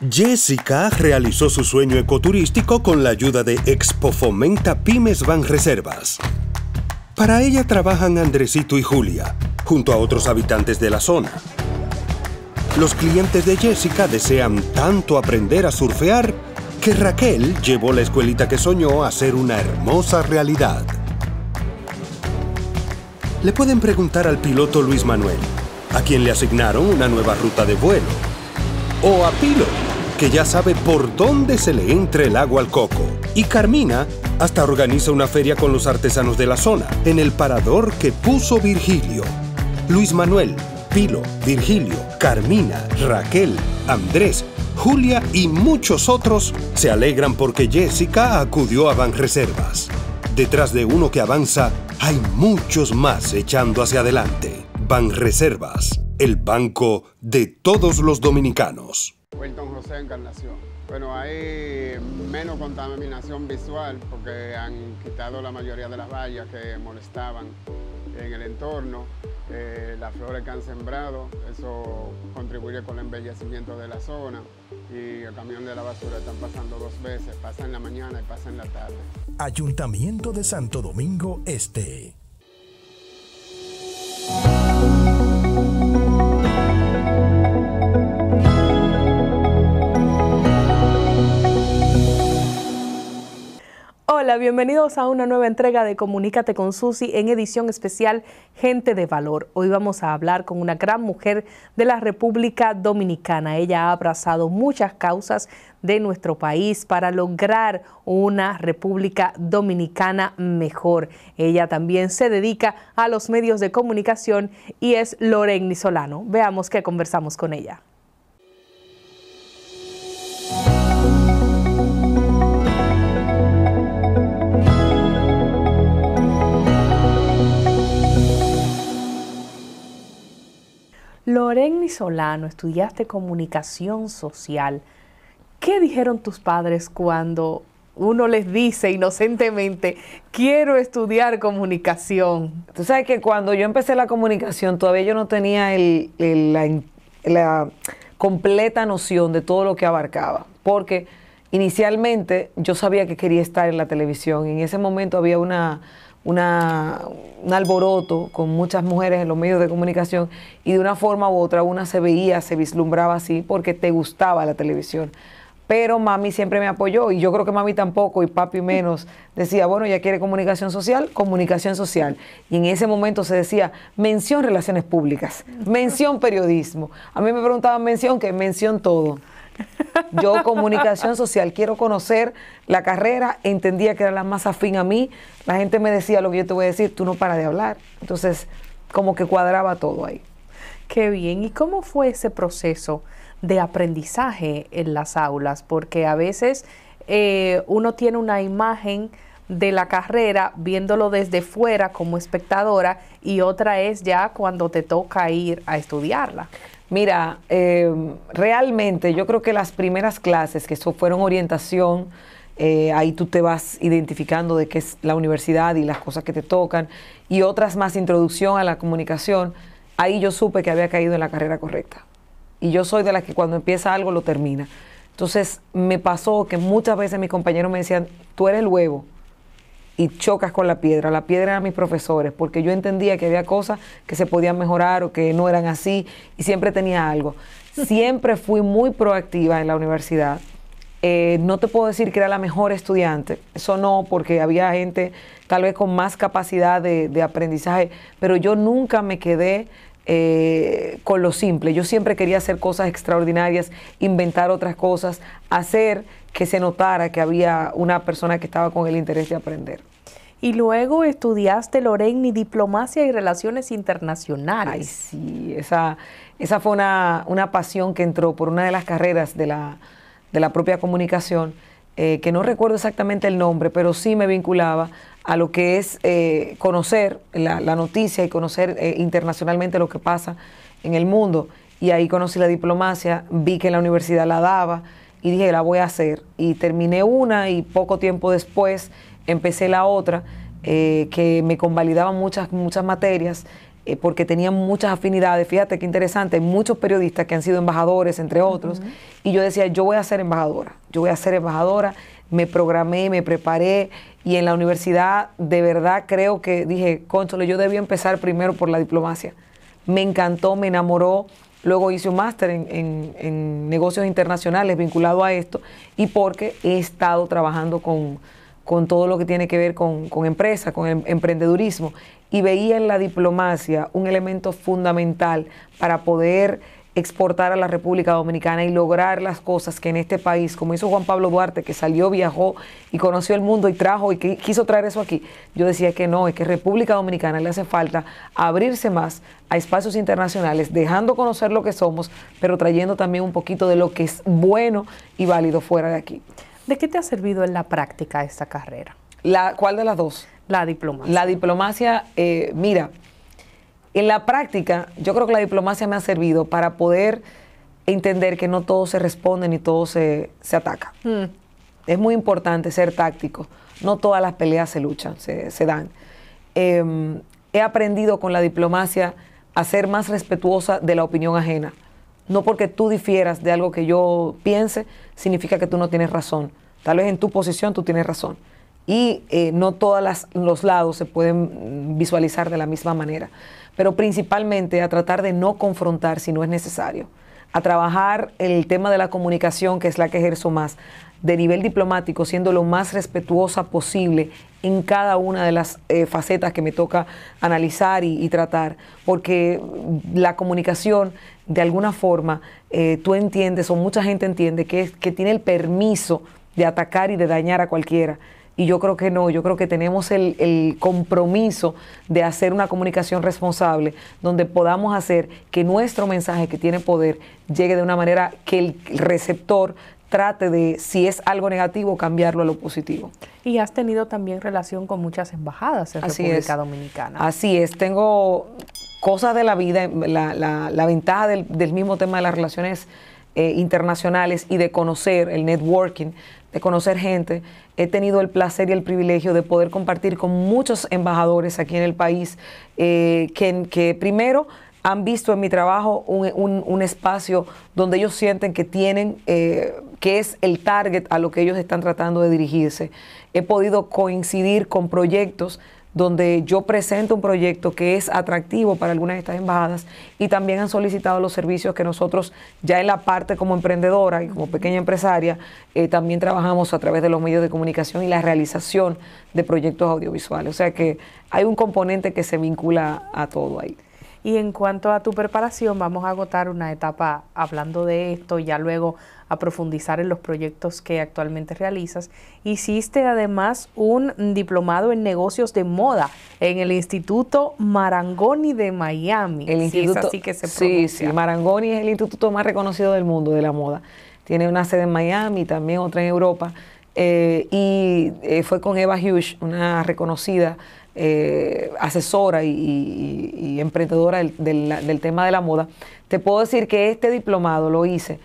Jessica realizó su sueño ecoturístico con la ayuda de Expo Fomenta Pymes Van Reservas. Para ella trabajan Andresito y Julia, junto a otros habitantes de la zona. Los clientes de Jessica desean tanto aprender a surfear que Raquel llevó la escuelita que soñó a ser una hermosa realidad. Le pueden preguntar al piloto Luis Manuel, a quien le asignaron una nueva ruta de vuelo, o a Pilo, que ya sabe por dónde se le entra el agua al coco. Y Carmina hasta organiza una feria con los artesanos de la zona, en el parador que puso Virgilio. Luis Manuel, Pilo, Virgilio, Carmina, Raquel, Andrés, Julia y muchos otros se alegran porque Jessica acudió a Banreservas. Detrás de uno que avanza, hay muchos más echando hacia adelante. Banreservas, el banco de todos los dominicanos. Wilton José Encarnación. Bueno, hay menos contaminación visual porque han quitado la mayoría de las vallas que molestaban en el entorno. Eh, las flores que han sembrado, eso contribuye con el embellecimiento de la zona y el camión de la basura están pasando dos veces, pasa en la mañana y pasa en la tarde. Ayuntamiento de Santo Domingo Este. Hola, bienvenidos a una nueva entrega de Comunícate con Susi en edición especial Gente de Valor. Hoy vamos a hablar con una gran mujer de la República Dominicana. Ella ha abrazado muchas causas de nuestro país para lograr una República Dominicana mejor. Ella también se dedica a los medios de comunicación y es Loreni Solano. Veamos qué conversamos con ella. Lorenny Solano, estudiaste comunicación social. ¿Qué dijeron tus padres cuando uno les dice inocentemente, quiero estudiar comunicación? Tú sabes que cuando yo empecé la comunicación todavía yo no tenía la, la completa noción de todo lo que abarcaba, porque inicialmente yo sabía que quería estar en la televisión y en ese momento había una una, un alboroto con muchas mujeres en los medios de comunicación y de una forma u otra una se veía, se vislumbraba así porque te gustaba la televisión. Pero mami siempre me apoyó y yo creo que mami tampoco y papi menos. Decía, bueno, ya quiere comunicación social, comunicación social. Y en ese momento se decía, mención relaciones públicas, mención periodismo. A mí me preguntaban mención, que mención todo. Yo comunicación social, quiero conocer la carrera, entendía que era la más afín a mí, la gente me decía lo que yo te voy a decir, tú no paras de hablar, entonces como que cuadraba todo ahí. Qué bien, ¿y cómo fue ese proceso de aprendizaje en las aulas? Porque a veces eh, uno tiene una imagen de la carrera viéndolo desde fuera como espectadora y otra es ya cuando te toca ir a estudiarla. Mira, eh, realmente yo creo que las primeras clases, que fueron orientación, eh, ahí tú te vas identificando de qué es la universidad y las cosas que te tocan, y otras más introducción a la comunicación, ahí yo supe que había caído en la carrera correcta. Y yo soy de las que cuando empieza algo lo termina. Entonces me pasó que muchas veces mis compañeros me decían, tú eres el huevo y chocas con la piedra. La piedra eran mis profesores, porque yo entendía que había cosas que se podían mejorar o que no eran así y siempre tenía algo. Siempre fui muy proactiva en la universidad. Eh, no te puedo decir que era la mejor estudiante, eso no, porque había gente tal vez con más capacidad de, aprendizaje, pero yo nunca me quedé eh, con lo simple. Yo siempre quería hacer cosas extraordinarias, inventar otras cosas, hacer que se notara que había una persona que estaba con el interés de aprender y luego estudiaste Loreni Diplomacia y Relaciones Internacionales. Ay, sí, esa, esa fue una, pasión que entró por una de las carreras de la, de la propia comunicación, eh, que no recuerdo exactamente el nombre, pero sí me vinculaba a lo que es eh, conocer la, noticia y conocer eh, internacionalmente lo que pasa en el mundo. Y ahí conocí la diplomacia, vi que la universidad la daba y dije, la voy a hacer. Y terminé una y poco tiempo después empecé la otra, eh, que me convalidaba muchas, muchas materias eh, porque tenía muchas afinidades. Fíjate qué interesante, muchos periodistas que han sido embajadores, entre otros, y yo decía, yo voy a ser embajadora, yo voy a ser embajadora, me programé, me preparé, y en la universidad de verdad creo que dije, Consuelo, yo debía empezar primero por la diplomacia. Me encantó, me enamoró, Luego hice un máster en, en, negocios internacionales vinculado a esto y porque he estado trabajando con, con todo lo que tiene que ver con, empresa, con em-, emprendedurismo, y veía en la diplomacia un elemento fundamental para poder exportar a la República Dominicana y lograr las cosas que en este país, como hizo Juan Pablo Duarte, que salió, viajó y conoció el mundo y trajo y quiso traer eso aquí, yo decía que no, es que República Dominicana le hace falta abrirse más a espacios internacionales, dejando conocer lo que somos, pero trayendo también un poquito de lo que es bueno y válido fuera de aquí. ¿De qué te ha servido en la práctica esta carrera? La, ¿Cuál de las dos? La diplomacia. La diplomacia, eh, mira, en la práctica yo creo que la diplomacia me ha servido para poder entender que no todo se responde ni todo se, ataca. Mm. Es muy importante ser táctico. No todas las peleas se luchan, se, dan. Em, he aprendido con la diplomacia a ser más respetuosa de la opinión ajena no porque tú difieras de algo que yo piense, significa que tú no tienes razón. Tal vez en tu posición tú tienes razón. Y eh, no todos los lados se pueden mm, visualizar de la misma manera. Pero principalmente a tratar de no confrontar si no es necesario. A trabajar el tema de la comunicación, que es la que ejerzo más de nivel diplomático, siendo lo más respetuosa posible en cada una de las eh, facetas que me toca analizar y, tratar, porque la comunicación, de alguna forma, eh, tú entiendes o mucha gente entiende que, que tiene el permiso de atacar y de dañar a cualquiera. Y yo creo que no, yo creo que tenemos el, el, compromiso de hacer una comunicación responsable, donde podamos hacer que nuestro mensaje que tiene poder llegue de una manera que el receptor trate de, si es algo negativo, cambiarlo a lo positivo. Y has tenido también relación con muchas embajadas en República Dominicana. Así es, tengo cosas de la vida, la, ventaja del, mismo tema de las relaciones eh, internacionales y de conocer el networking, de conocer gente. He tenido el placer y el privilegio de poder compartir con muchos embajadores aquí en el país eh, que, que primero han visto en mi trabajo un, espacio donde ellos sienten que tienen eh, que es el target a lo que ellos están tratando de dirigirse, he podido coincidir con proyectos donde yo presento un proyecto que es atractivo para algunas de estas embajadas y también han solicitado los servicios que nosotros ya en la parte como emprendedora y como pequeña empresaria eh, también trabajamos a través de los medios de comunicación y la realización de proyectos audiovisuales. O sea que hay un componente que se vincula a todo ahí. Y en cuanto a tu preparación, vamos a agotar una etapa hablando de esto, ya luego a profundizar en los proyectos que actualmente realizas. Hiciste además un diplomado en negocios de moda en el Instituto Marangoni de Miami. El instituto, así que se Sí, Marangoni es el instituto más reconocido del mundo de la moda. Tiene una sede en Miami, también otra en Europa. Eh, y eh, fue con Eva Hughes, una reconocida eh, asesora y, emprendedora del, tema de la moda. Te puedo decir que este diplomado lo hice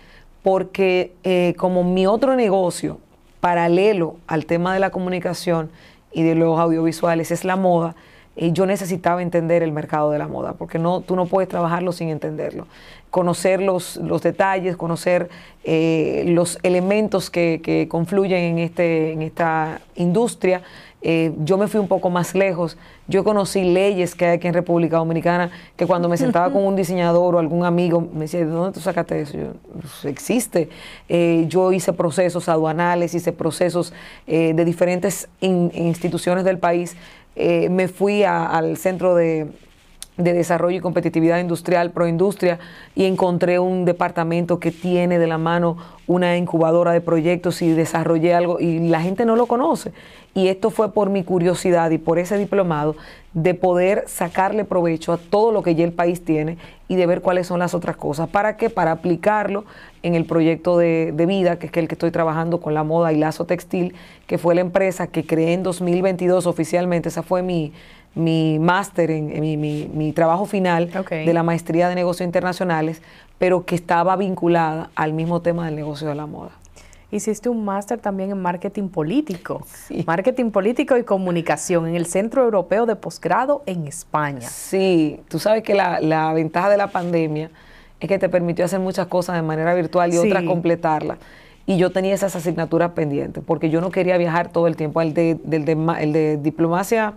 porque eh, como mi otro negocio paralelo al tema de la comunicación y de los audiovisuales es la moda, eh, yo necesitaba entender el mercado de la moda, porque tú no puedes trabajarlo sin entenderlo. Conocer los, detalles, conocer eh, los elementos que, confluyen en, este, en esta industria eh, yo me fui un poco más lejos. Yo conocí leyes que hay aquí en República Dominicana que cuando me sentaba con un diseñador o algún amigo me decía, ¿de dónde tú sacaste eso? Pues, existe. Eh, yo hice procesos aduanales, hice procesos eh, de diferentes instituciones del país. me fui al centro de de Desarrollo y Competitividad Industrial, Proindustria, y encontré un departamento que tiene de la mano una incubadora de proyectos y desarrollé algo y la gente no lo conoce. Y esto fue por mi curiosidad y por ese diplomado de poder sacarle provecho a todo lo que ya el país tiene y de ver cuáles son las otras cosas. ¿Para qué? Para aplicarlo en el proyecto de, de vida, que es el que estoy trabajando con la moda y lazo textil, que fue la empresa que creé en 2022 oficialmente. Esa fue mi, mi máster, en, mi, trabajo final de la maestría de negocios internacionales, pero que estaba vinculada al mismo tema del negocio de la moda. Hiciste un máster también en marketing político, sí. marketing político y comunicación en el Centro Europeo de Posgrado en España. Sí, tú sabes que la, ventaja de la pandemia es que te permitió hacer muchas cosas de manera virtual y otras completarlas y yo tenía esas asignaturas pendientes, porque yo no quería viajar todo el tiempo. El de, del de diplomacia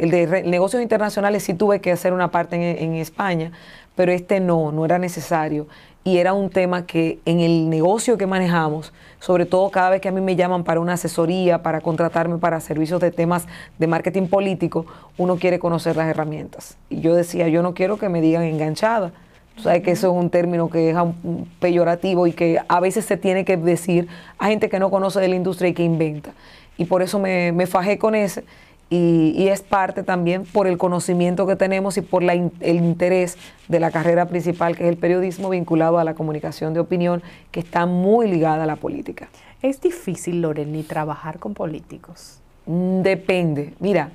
el de negocios internacionales sí tuve que hacer una parte en, España, pero este no, no era necesario. Y era un tema que en el negocio que manejamos, sobre todo cada vez que a mí me llaman para una asesoría, para contratarme para servicios de temas de marketing político, uno quiere conocer las herramientas. Y yo decía, yo no quiero que me digan enganchada. Tú sabes que eso es un término que es peyorativo y que a veces se tiene que decir a gente que no conoce de la industria y que inventa. Y por eso me, me fajé con ese y, es parte también por el conocimiento que tenemos y por el interés de la carrera principal, que es el periodismo vinculado a la comunicación de opinión, que está muy ligada a la política. ¿Es difícil, Loreni, trabajar con políticos? Mm, depende. Mira,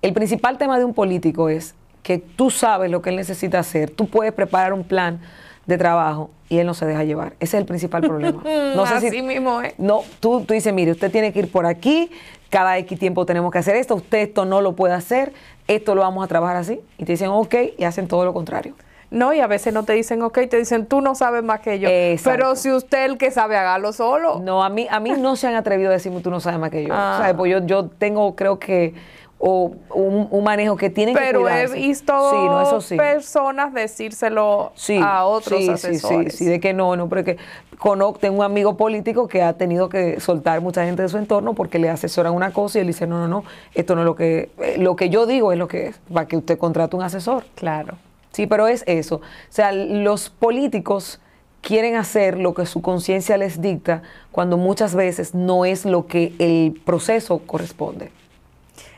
el principal tema de un político es que tú sabes lo que él necesita hacer, tú puedes preparar un plan, de trabajo y él no se deja llevar. Ese es el principal problema. No sé Así mismo ¿eh? No, tú, tú dices, mire, usted tiene que ir por aquí, cada X tiempo tenemos que hacer esto, usted esto no lo puede hacer, esto lo vamos a trabajar así. Y te dicen, ok, y hacen todo lo contrario. No, y a veces no te dicen, ok, te dicen, tú no sabes más que yo. Pero si usted el que sabe, hágalo solo. No, a mí, a mí no se han atrevido a decirme, tú no sabes más que yo. Ah. pues yo, yo tengo, creo que o un, manejo que tienen que cuidarse. Pero he visto sí, personas decírselo a otros sí, asesores. Sí, sí, de que no, no, porque conozco, tengo un amigo político que ha tenido que soltar mucha gente de su entorno porque le asesoran una cosa y él dice, no, no, no, esto no es lo que, eh, lo que yo digo es lo que es, para que usted contrate un asesor. Claro. Sí, pero es eso. O sea, los políticos quieren hacer lo que su conciencia les dicta cuando muchas veces no es lo que el proceso corresponde.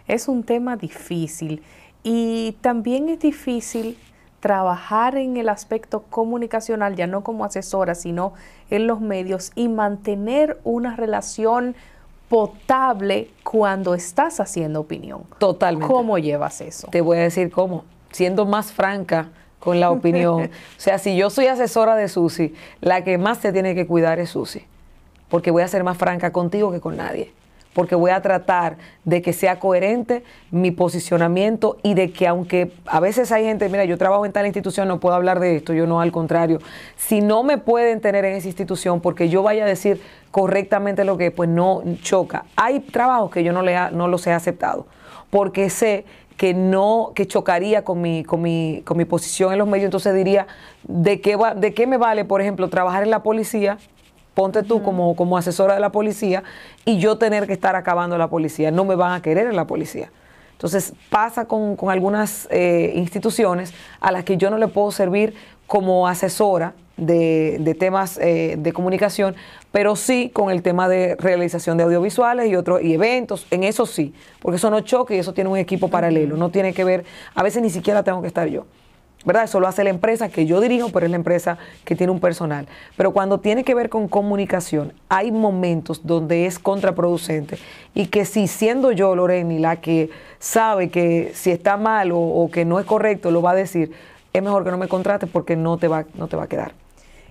Es un tema difícil y también es difícil trabajar en el aspecto comunicacional, ya no como asesora, sino en los medios y mantener una relación potable cuando estás haciendo opinión. Totalmente. ¿Cómo llevas eso? Te voy a decir cómo, siendo más franca con la opinión. o sea, si yo soy asesora de Susi, la que más se tiene que cuidar es Susi, porque voy a ser más franca contigo que con nadie porque voy a tratar de que sea coherente mi posicionamiento y de que aunque a veces hay gente, mira, yo trabajo en tal institución, no puedo hablar de esto, yo no, al contrario, si no me pueden tener en esa institución porque yo vaya a decir correctamente lo que pues no choca. Hay trabajos que yo no, le no los he aceptado porque sé que no, que chocaría con mi, con mi, con mi posición en los medios, entonces diría, ¿de qué, va, ¿de qué me vale, por ejemplo, trabajar en la policía ponte tú como, como asesora de la policía y yo tener que estar acabando la policía. No me van a querer en la policía. Entonces pasa con, algunas eh, instituciones a las que yo no le puedo servir como asesora de, de temas eh, de comunicación, pero sí con el tema de realización de audiovisuales y otros y eventos, en eso sí, porque eso no choca y eso tiene un equipo paralelo, no tiene que ver, a veces ni siquiera tengo que estar yo. ¿verdad? Eso lo hace la empresa que yo dirijo, pero es la empresa que tiene un personal. Pero cuando tiene que ver con comunicación, hay momentos donde es contraproducente y que si siendo yo, Loreni, la que sabe que si está mal o, que no es correcto, lo va a decir, es mejor que no me contrates porque no te va, no te va a quedar.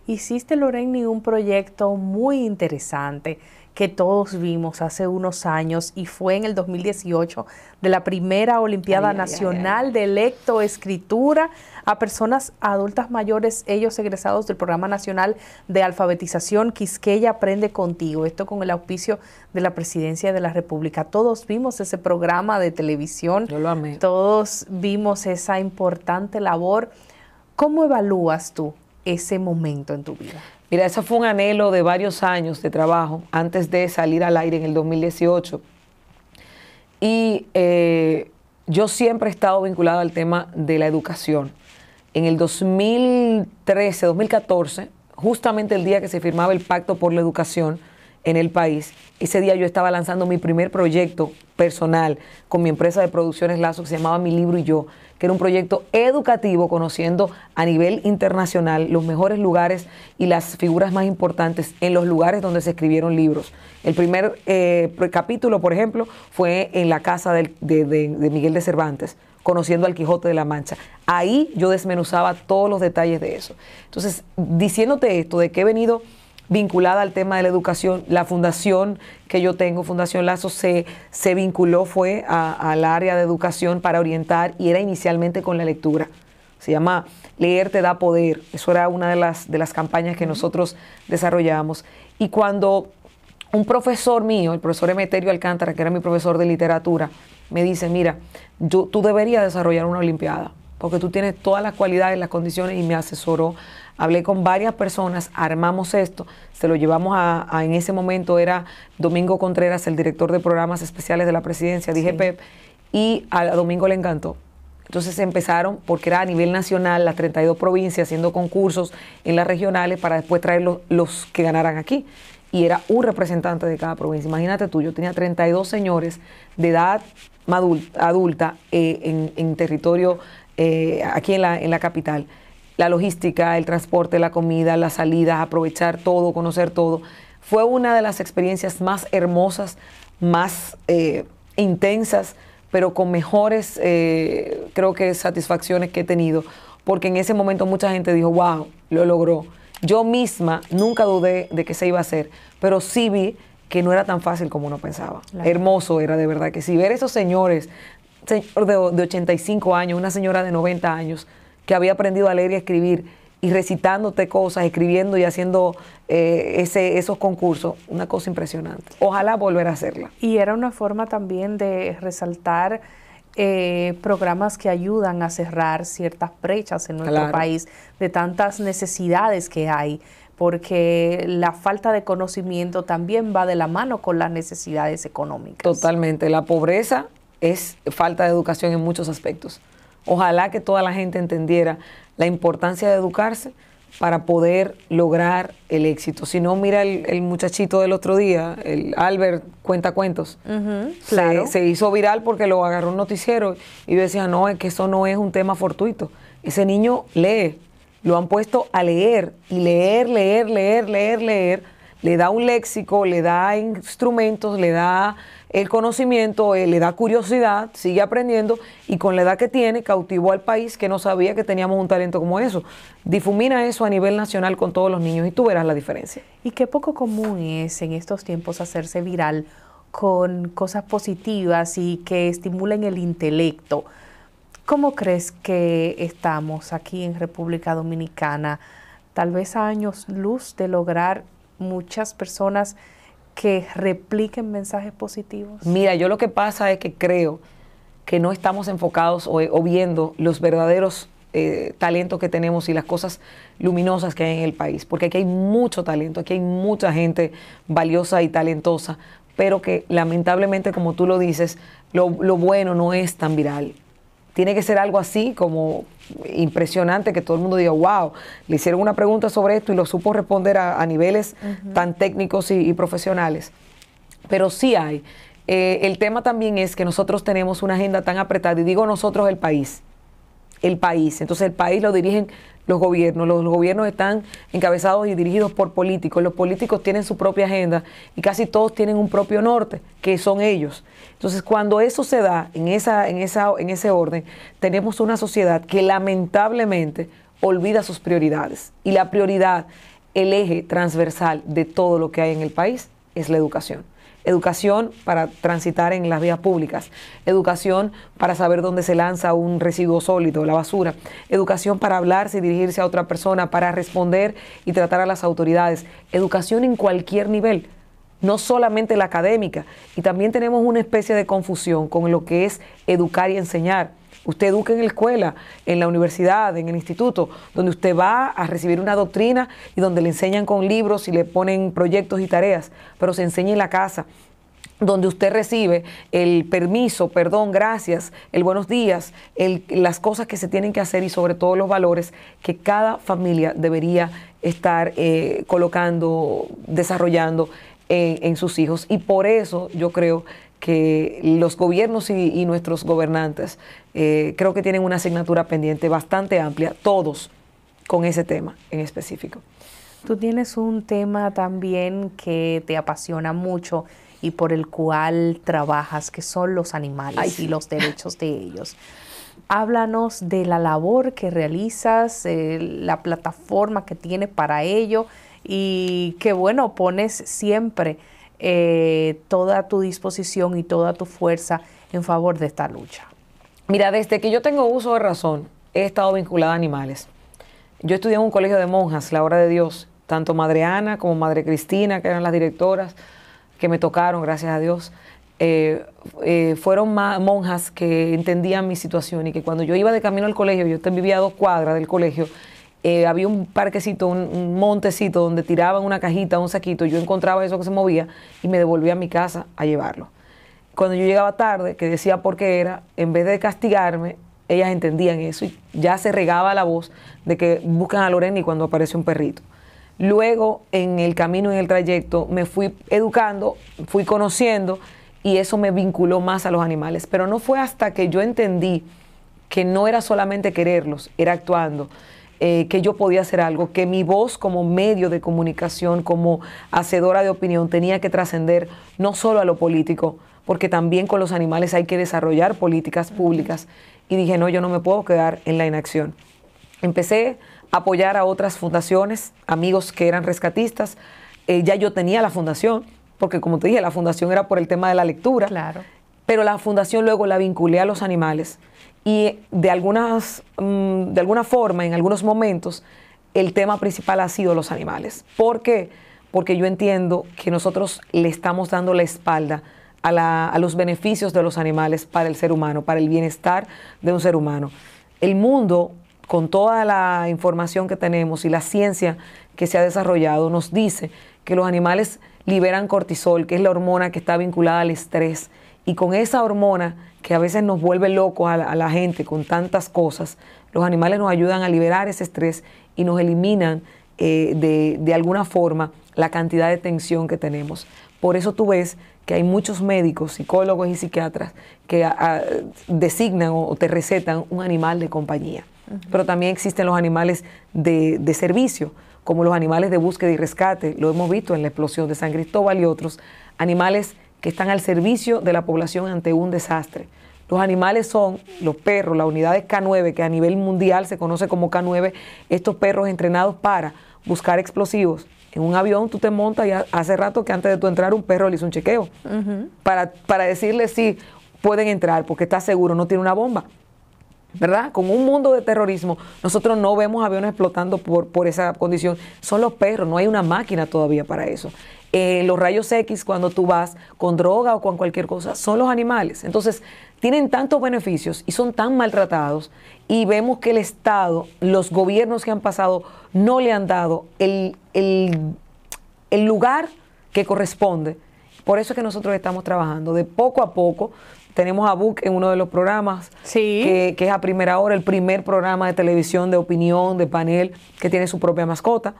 Hiciste, Loreni, un proyecto muy interesante que todos vimos hace unos años y fue en el 2018 de la primera Olimpiada Nacional de de Lectoescritura a personas adultas mayores, ellos egresados del Programa Nacional de Alfabetización Quisqueya Aprende Contigo, esto con el auspicio de la Presidencia de la República. Todos vimos ese programa de televisión, Yo lo amé. todos vimos esa importante labor. ¿Cómo evalúas tú ese momento en tu vida? Mira, eso fue un anhelo de varios años de trabajo antes de salir al aire en el 2018. Y eh, yo siempre he estado vinculado al tema de la educación. En el 2013, 2014, justamente el día que se firmaba el Pacto por la Educación, en el país. Ese día yo estaba lanzando mi primer proyecto personal con mi empresa de producciones Lazo que se llamaba Mi Libro y Yo, que era un proyecto educativo conociendo a nivel internacional los mejores lugares y las figuras más importantes en los lugares donde se escribieron libros. El primer eh, capítulo, por ejemplo, fue en la casa de, Miguel de Cervantes, conociendo al Quijote de la Mancha. Ahí yo desmenuzaba todos los detalles de eso. Entonces, diciéndote esto, de que he venido vinculada al tema de la educación. La fundación que yo tengo, Fundación Lazo, se, se vinculó, fue al área de educación para orientar y era inicialmente con la lectura. Se llama Leer te da poder. Eso era una de las, de las campañas que nosotros desarrollamos. Y cuando un profesor mío, el profesor Emeterio Alcántara, que era mi profesor de literatura, me dice, mira, tú deberías desarrollar una Olimpiada, porque tú tienes todas las cualidades, las condiciones, y me asesoró hablé con varias personas, armamos esto, se lo llevamos a, en ese momento era Domingo Contreras, el director de programas especiales de la presidencia, dije Pep, y a Domingo le encantó. Entonces empezaron, porque era a nivel nacional, las 32 provincias haciendo concursos en las regionales para después traer los, los que ganaran aquí. Y era un representante de cada provincia. Imagínate tú, yo tenía 32 señores de edad adulta, eh, en, territorio eh, aquí en la, en la capital la logística, el transporte, la comida, las salidas, aprovechar todo, conocer todo. Fue una de las experiencias más hermosas, más eh, intensas, pero con mejores, eh, creo que, satisfacciones que he tenido, porque en ese momento mucha gente dijo, wow, lo logró. Yo misma nunca dudé de que se iba a hacer, pero sí vi que no era tan fácil como uno pensaba. Hermoso era de verdad que sí. Ver esos señores, señor de 85 años, una señora de 90 años, que había aprendido a leer y a escribir y recitándote cosas, escribiendo y haciendo eh, ese, esos concursos, una cosa impresionante. Ojalá volver a hacerla. Y era una forma también de resaltar eh, programas que ayudan a cerrar ciertas brechas en nuestro país de tantas necesidades que hay porque la falta de conocimiento también va de la mano con las necesidades económicas. Totalmente, la pobreza es falta de educación en muchos aspectos. Ojalá que toda la gente entendiera la importancia de educarse para poder lograr el éxito. Si no, mira el, muchachito del otro día, el Albert cuenta cuentos. se, se, hizo viral porque lo agarró un noticiero y yo decía, no, es que eso no es un tema fortuito. Ese niño lee, lo han puesto a leer y leer, leer, leer, leer, leer le da un léxico, le da instrumentos, le da el conocimiento, eh, le da curiosidad, sigue aprendiendo y con la edad que tiene cautivó al país que no sabía que teníamos un talento como eso. Difumina eso a nivel nacional con todos los niños y tú verás la diferencia. Y qué poco común es en estos tiempos hacerse viral con cosas positivas y que estimulen el intelecto. ¿Cómo crees que estamos aquí en República Dominicana, tal vez a años luz de lograr muchas personas que repliquen mensajes positivos? Mira, yo lo que pasa es que creo que no estamos enfocados o, viendo los verdaderos eh, talentos que tenemos y las cosas luminosas que hay en el país, porque aquí hay mucho talento, aquí hay mucha gente valiosa y talentosa, pero que lamentablemente, como tú lo dices, lo bueno no es tan viral tiene que ser algo así como impresionante que todo el mundo diga, wow, le hicieron una pregunta sobre esto y lo supo responder a, niveles tan técnicos y, profesionales. Pero sí hay. Eh, el tema también es que nosotros tenemos una agenda tan apretada, y digo nosotros el país, el país. Entonces el país lo dirigen los gobiernos. Los gobiernos están encabezados y dirigidos por políticos. Los políticos tienen su propia agenda y casi todos tienen un propio norte, que son ellos. Entonces, cuando eso se da en, esa, en, esa, en ese orden, tenemos una sociedad que lamentablemente olvida sus prioridades. Y la prioridad, el eje transversal de todo lo que hay en el país, es la educación educación para transitar en las vías públicas, educación para saber dónde se lanza un residuo sólido, la basura, educación para hablarse y dirigirse a otra persona, para responder y tratar a las autoridades, educación en cualquier nivel no solamente la académica, y también tenemos una especie de confusión con lo que es educar y enseñar. Usted educa en la escuela, en la universidad, en el instituto, donde usted va a recibir una doctrina y donde le enseñan con libros y le ponen proyectos y tareas, pero se enseña en la casa donde usted recibe el permiso, perdón, gracias, el buenos días, las cosas que se tienen que hacer y sobre todo los valores que cada familia debería estar eh, colocando, desarrollando eh, en sus hijos. Y por eso yo creo que los gobiernos y, nuestros gobernantes eh, creo que tienen una asignatura pendiente bastante amplia, todos, con ese tema en específico. Tú tienes un tema también que te apasiona mucho y por el cual trabajas, que son los animales y los derechos de ellos. Háblanos de la labor que realizas, eh, la plataforma que tienes para ello y que bueno, pones siempre eh, toda tu disposición y toda tu fuerza en favor de esta lucha. Mira, desde que yo tengo uso de razón, he estado vinculada a animales. Yo estudié en un colegio de monjas, la hora de Dios, tanto Madre Ana como Madre Cristina, que eran las directoras, que me tocaron, gracias a Dios. Eh, eh, fueron monjas que entendían mi situación y que cuando yo iba de camino al colegio, yo vivía a dos cuadras del colegio, eh, había un parquecito, un, montecito donde tiraban una cajita, un saquito, yo encontraba eso que se movía y me devolvía a mi casa a llevarlo. Cuando yo llegaba tarde, que decía por qué era, en vez de castigarme, ellas entendían eso y ya se regaba la voz de que buscan a Lorena cuando aparece un perrito. Luego, en el camino, en el trayecto, me fui educando, fui conociendo y eso me vinculó más a los animales. Pero no fue hasta que yo entendí que no era solamente quererlos, era actuando. Eh, que yo podía hacer algo, que mi voz como medio de comunicación, como hacedora de opinión, tenía que trascender no solo a lo político, porque también con los animales hay que desarrollar políticas públicas. Y dije, no, yo no me puedo quedar en la inacción. Empecé a apoyar a otras fundaciones, amigos que eran rescatistas. Eh, ya yo tenía la fundación, porque como te dije, la fundación era por el tema de la lectura. Claro. Pero la fundación luego la vinculé a los animales y de, mm, de alguna forma, en algunos momentos, el tema principal ha sido los animales. ¿Por qué? Porque yo entiendo que nosotros le estamos dando la espalda a, a los beneficios de los animales para el ser humano, para el bienestar de un ser humano. El mundo, con toda la información que tenemos y la ciencia que se ha desarrollado, nos dice que los animales liberan cortisol, que es la hormona que está vinculada al estrés y con esa hormona que a veces nos vuelve locos a la, gente con tantas cosas, los animales nos ayudan a liberar ese estrés y nos eliminan eh, de, alguna forma la cantidad de tensión que tenemos. Por eso tú ves que hay muchos médicos, psicólogos y psiquiatras que designan o te recetan un animal de compañía. Pero también existen los animales de, de, servicio, como los animales de búsqueda y rescate, lo hemos visto en la explosión de San Cristóbal y otros, animales que están al servicio de la población ante un desastre. Los animales son los perros, la unidades K9, que a nivel mundial se conoce como K9, estos perros entrenados para buscar explosivos. En un avión tú te montas y hace rato que antes de tu entrar un perro le hizo un chequeo para, para decirle si pueden entrar porque está seguro, no tiene una bomba. ¿verdad? Con un mundo de terrorismo, nosotros no vemos aviones explotando por, por, esa condición. Son los perros, no hay una máquina todavía para eso. Eh, los rayos X cuando tú vas con droga o con cualquier cosa, son los animales. Entonces, tienen tantos beneficios y son tan maltratados y vemos que el Estado, los gobiernos que han pasado, no le han dado el, el, lugar que corresponde. Por eso es que nosotros estamos trabajando de poco a poco. Tenemos a Book en uno de los programas, que, que es a primera hora, el primer programa de televisión de opinión, de panel, que tiene su propia mascota.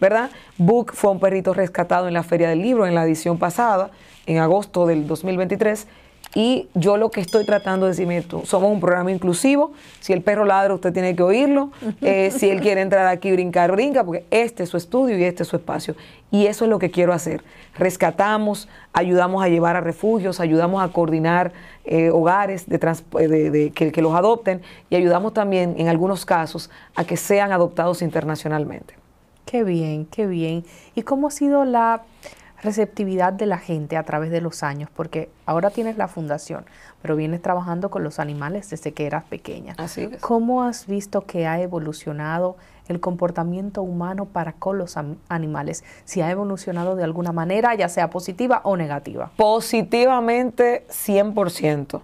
¿verdad? Book fue un perrito rescatado en la Feria del Libro, en la edición pasada, en agosto del 2023. Y yo lo que estoy tratando de decirme, somos un programa inclusivo, si el perro ladra usted tiene que oírlo, eh, si él quiere entrar aquí brincar, brinca, porque este es su estudio y este es su espacio. Y eso es lo que quiero hacer. Rescatamos, ayudamos a llevar a refugios, ayudamos a coordinar eh, hogares de, eh, de, que los adopten y ayudamos también en algunos casos a que sean adoptados internacionalmente. Qué bien, qué bien. ¿Y cómo ha sido la receptividad de la gente a través de los años? Porque ahora tienes la fundación, pero vienes trabajando con los animales desde que eras pequeña. Así es. ¿Cómo has visto que ha evolucionado el comportamiento humano para con los animales? Si ha evolucionado de alguna manera, ya sea positiva o negativa. Positivamente 100%.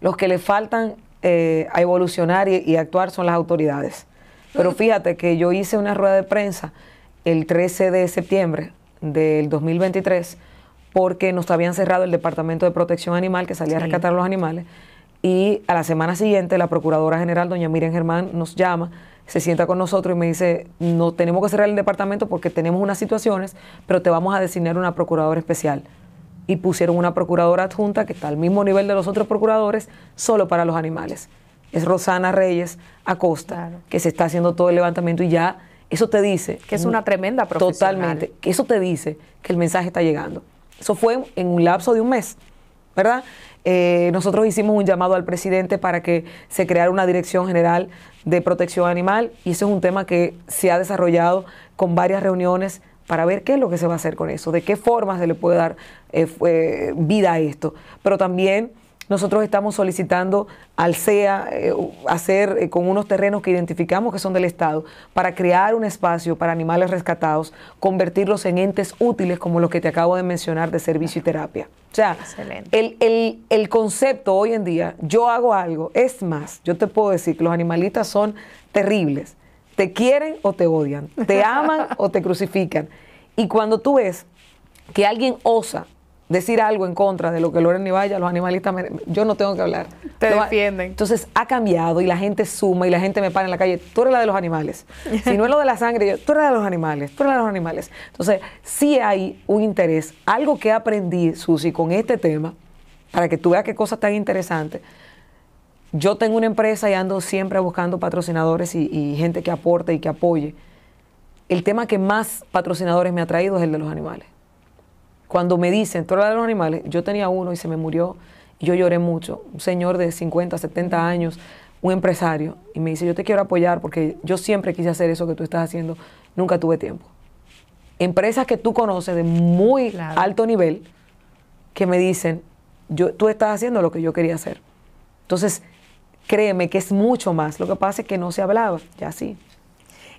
Los que le faltan eh, a evolucionar y actuar son las autoridades. Pero fíjate que yo hice una rueda de prensa el 13 de septiembre del 2023 porque nos habían cerrado el Departamento de Protección Animal que salía a rescatar a los animales y a la semana siguiente la Procuradora General, doña Miriam Germán, nos llama, se sienta con nosotros y me dice, no tenemos que cerrar el departamento porque tenemos unas situaciones, pero te vamos a designar una Procuradora especial. Y pusieron una Procuradora adjunta que está al mismo nivel de los otros procuradores, solo para los animales. Es Rosana Reyes Acosta, que se está haciendo todo el levantamiento y ya eso te dice. Que es una mm, tremenda profesional. Totalmente. eso te dice que el mensaje está llegando. Eso fue en un lapso de un mes, ¿verdad? Eh, nosotros hicimos un llamado al presidente para que se creara una dirección general de protección animal y eso es un tema que se ha desarrollado con varias reuniones para ver qué es lo que se va a hacer con eso, de qué forma se le puede dar eh, vida a esto. Pero también nosotros estamos solicitando al CEA eh, hacer eh, con unos terrenos que identificamos que son del Estado para crear un espacio para animales rescatados, convertirlos en entes útiles como los que te acabo de mencionar de servicio y terapia. O sea, el, el concepto hoy en día, yo hago algo, es más, yo te puedo decir que los animalistas son terribles, te quieren o te odian, te aman o te crucifican. Y cuando tú ves que alguien osa decir algo en contra de lo que Loren vaya, los animalistas, yo no tengo que hablar. Te defienden. Entonces ha cambiado y la gente suma y la gente me para en la calle, tú eres la de los animales. si no es lo de la sangre, tú eres la de los animales, tú eres la de los animales. Entonces sí hay un interés, algo que aprendí, Susi, con este tema, para que tú veas qué cosas tan interesantes. Yo tengo una empresa y ando siempre buscando patrocinadores y gente que aporte y que apoye. El tema que más patrocinadores me ha traído es el de los animales. Cuando me dicen, tú hablas de los animales, yo tenía uno y se me murió, y yo lloré mucho, un señor de 50, 70 años, un empresario, y me dice, yo te quiero apoyar porque yo siempre quise hacer eso que tú estás haciendo, nunca tuve tiempo. Empresas que tú conoces de muy alto nivel, que me dicen, tú estás haciendo lo que yo quería hacer. Entonces, créeme que es mucho más. Lo que pasa es que no se hablaba, ya sí.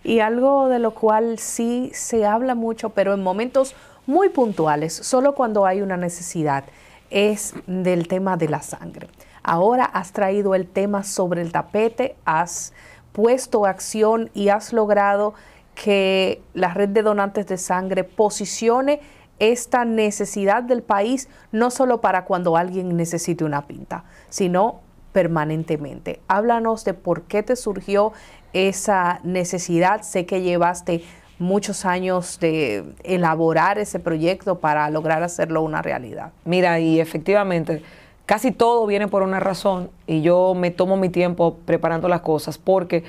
Y algo de lo cual sí se habla mucho, pero en momentos muy puntuales, solo cuando hay una necesidad, es del tema de la sangre. Ahora has traído el tema sobre el tapete, has puesto acción y has logrado que la red de donantes de sangre posicione esta necesidad del país no solo para cuando alguien necesite una pinta, sino permanentemente. Háblanos de por qué te surgió esa necesidad. Sé que llevaste muchos años de elaborar ese proyecto para lograr hacerlo una realidad. Mira, y efectivamente, casi todo viene por una razón y yo me tomo mi tiempo preparando las cosas porque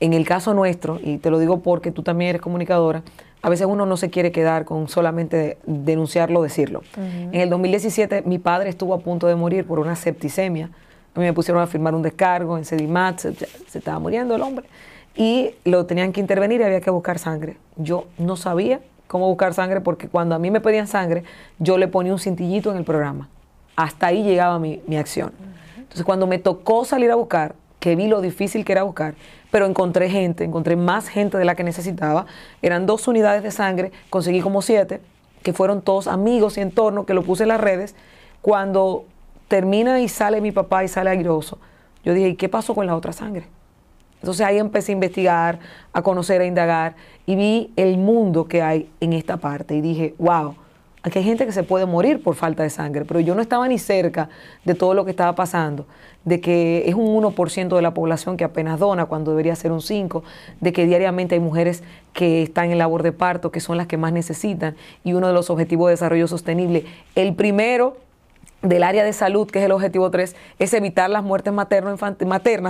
en el caso nuestro, y te lo digo porque tú también eres comunicadora, a veces uno no se quiere quedar con solamente denunciarlo, decirlo. En el 2017 mi padre estuvo a punto de morir por una septicemia. A mí me pusieron a firmar un descargo en Sedimat, se estaba muriendo el hombre y lo tenían que intervenir y había que buscar sangre. Yo no sabía cómo buscar sangre porque cuando a mí me pedían sangre, yo le ponía un cintillito en el programa. Hasta ahí llegaba mi, acción. Entonces cuando me tocó salir a buscar, que vi lo difícil que era buscar, pero encontré gente, encontré más gente de la que necesitaba. Eran dos unidades de sangre, conseguí como siete, que fueron todos amigos y entorno, que lo puse en las redes. Cuando termina y sale mi papá y sale airoso, yo dije, ¿y qué pasó con la otra sangre? Entonces ahí empecé a investigar, a conocer, a indagar y vi el mundo que hay en esta parte y dije, wow, aquí hay gente que se puede morir por falta de sangre, pero yo no estaba ni cerca de todo lo que estaba pasando, de que es un 1% de la población que apenas dona cuando debería ser un 5%, de que diariamente hay mujeres que están en labor de parto, que son las que más necesitan y uno de los objetivos de desarrollo sostenible, el primero del área de salud, que es el objetivo 3, es evitar las muertes maternas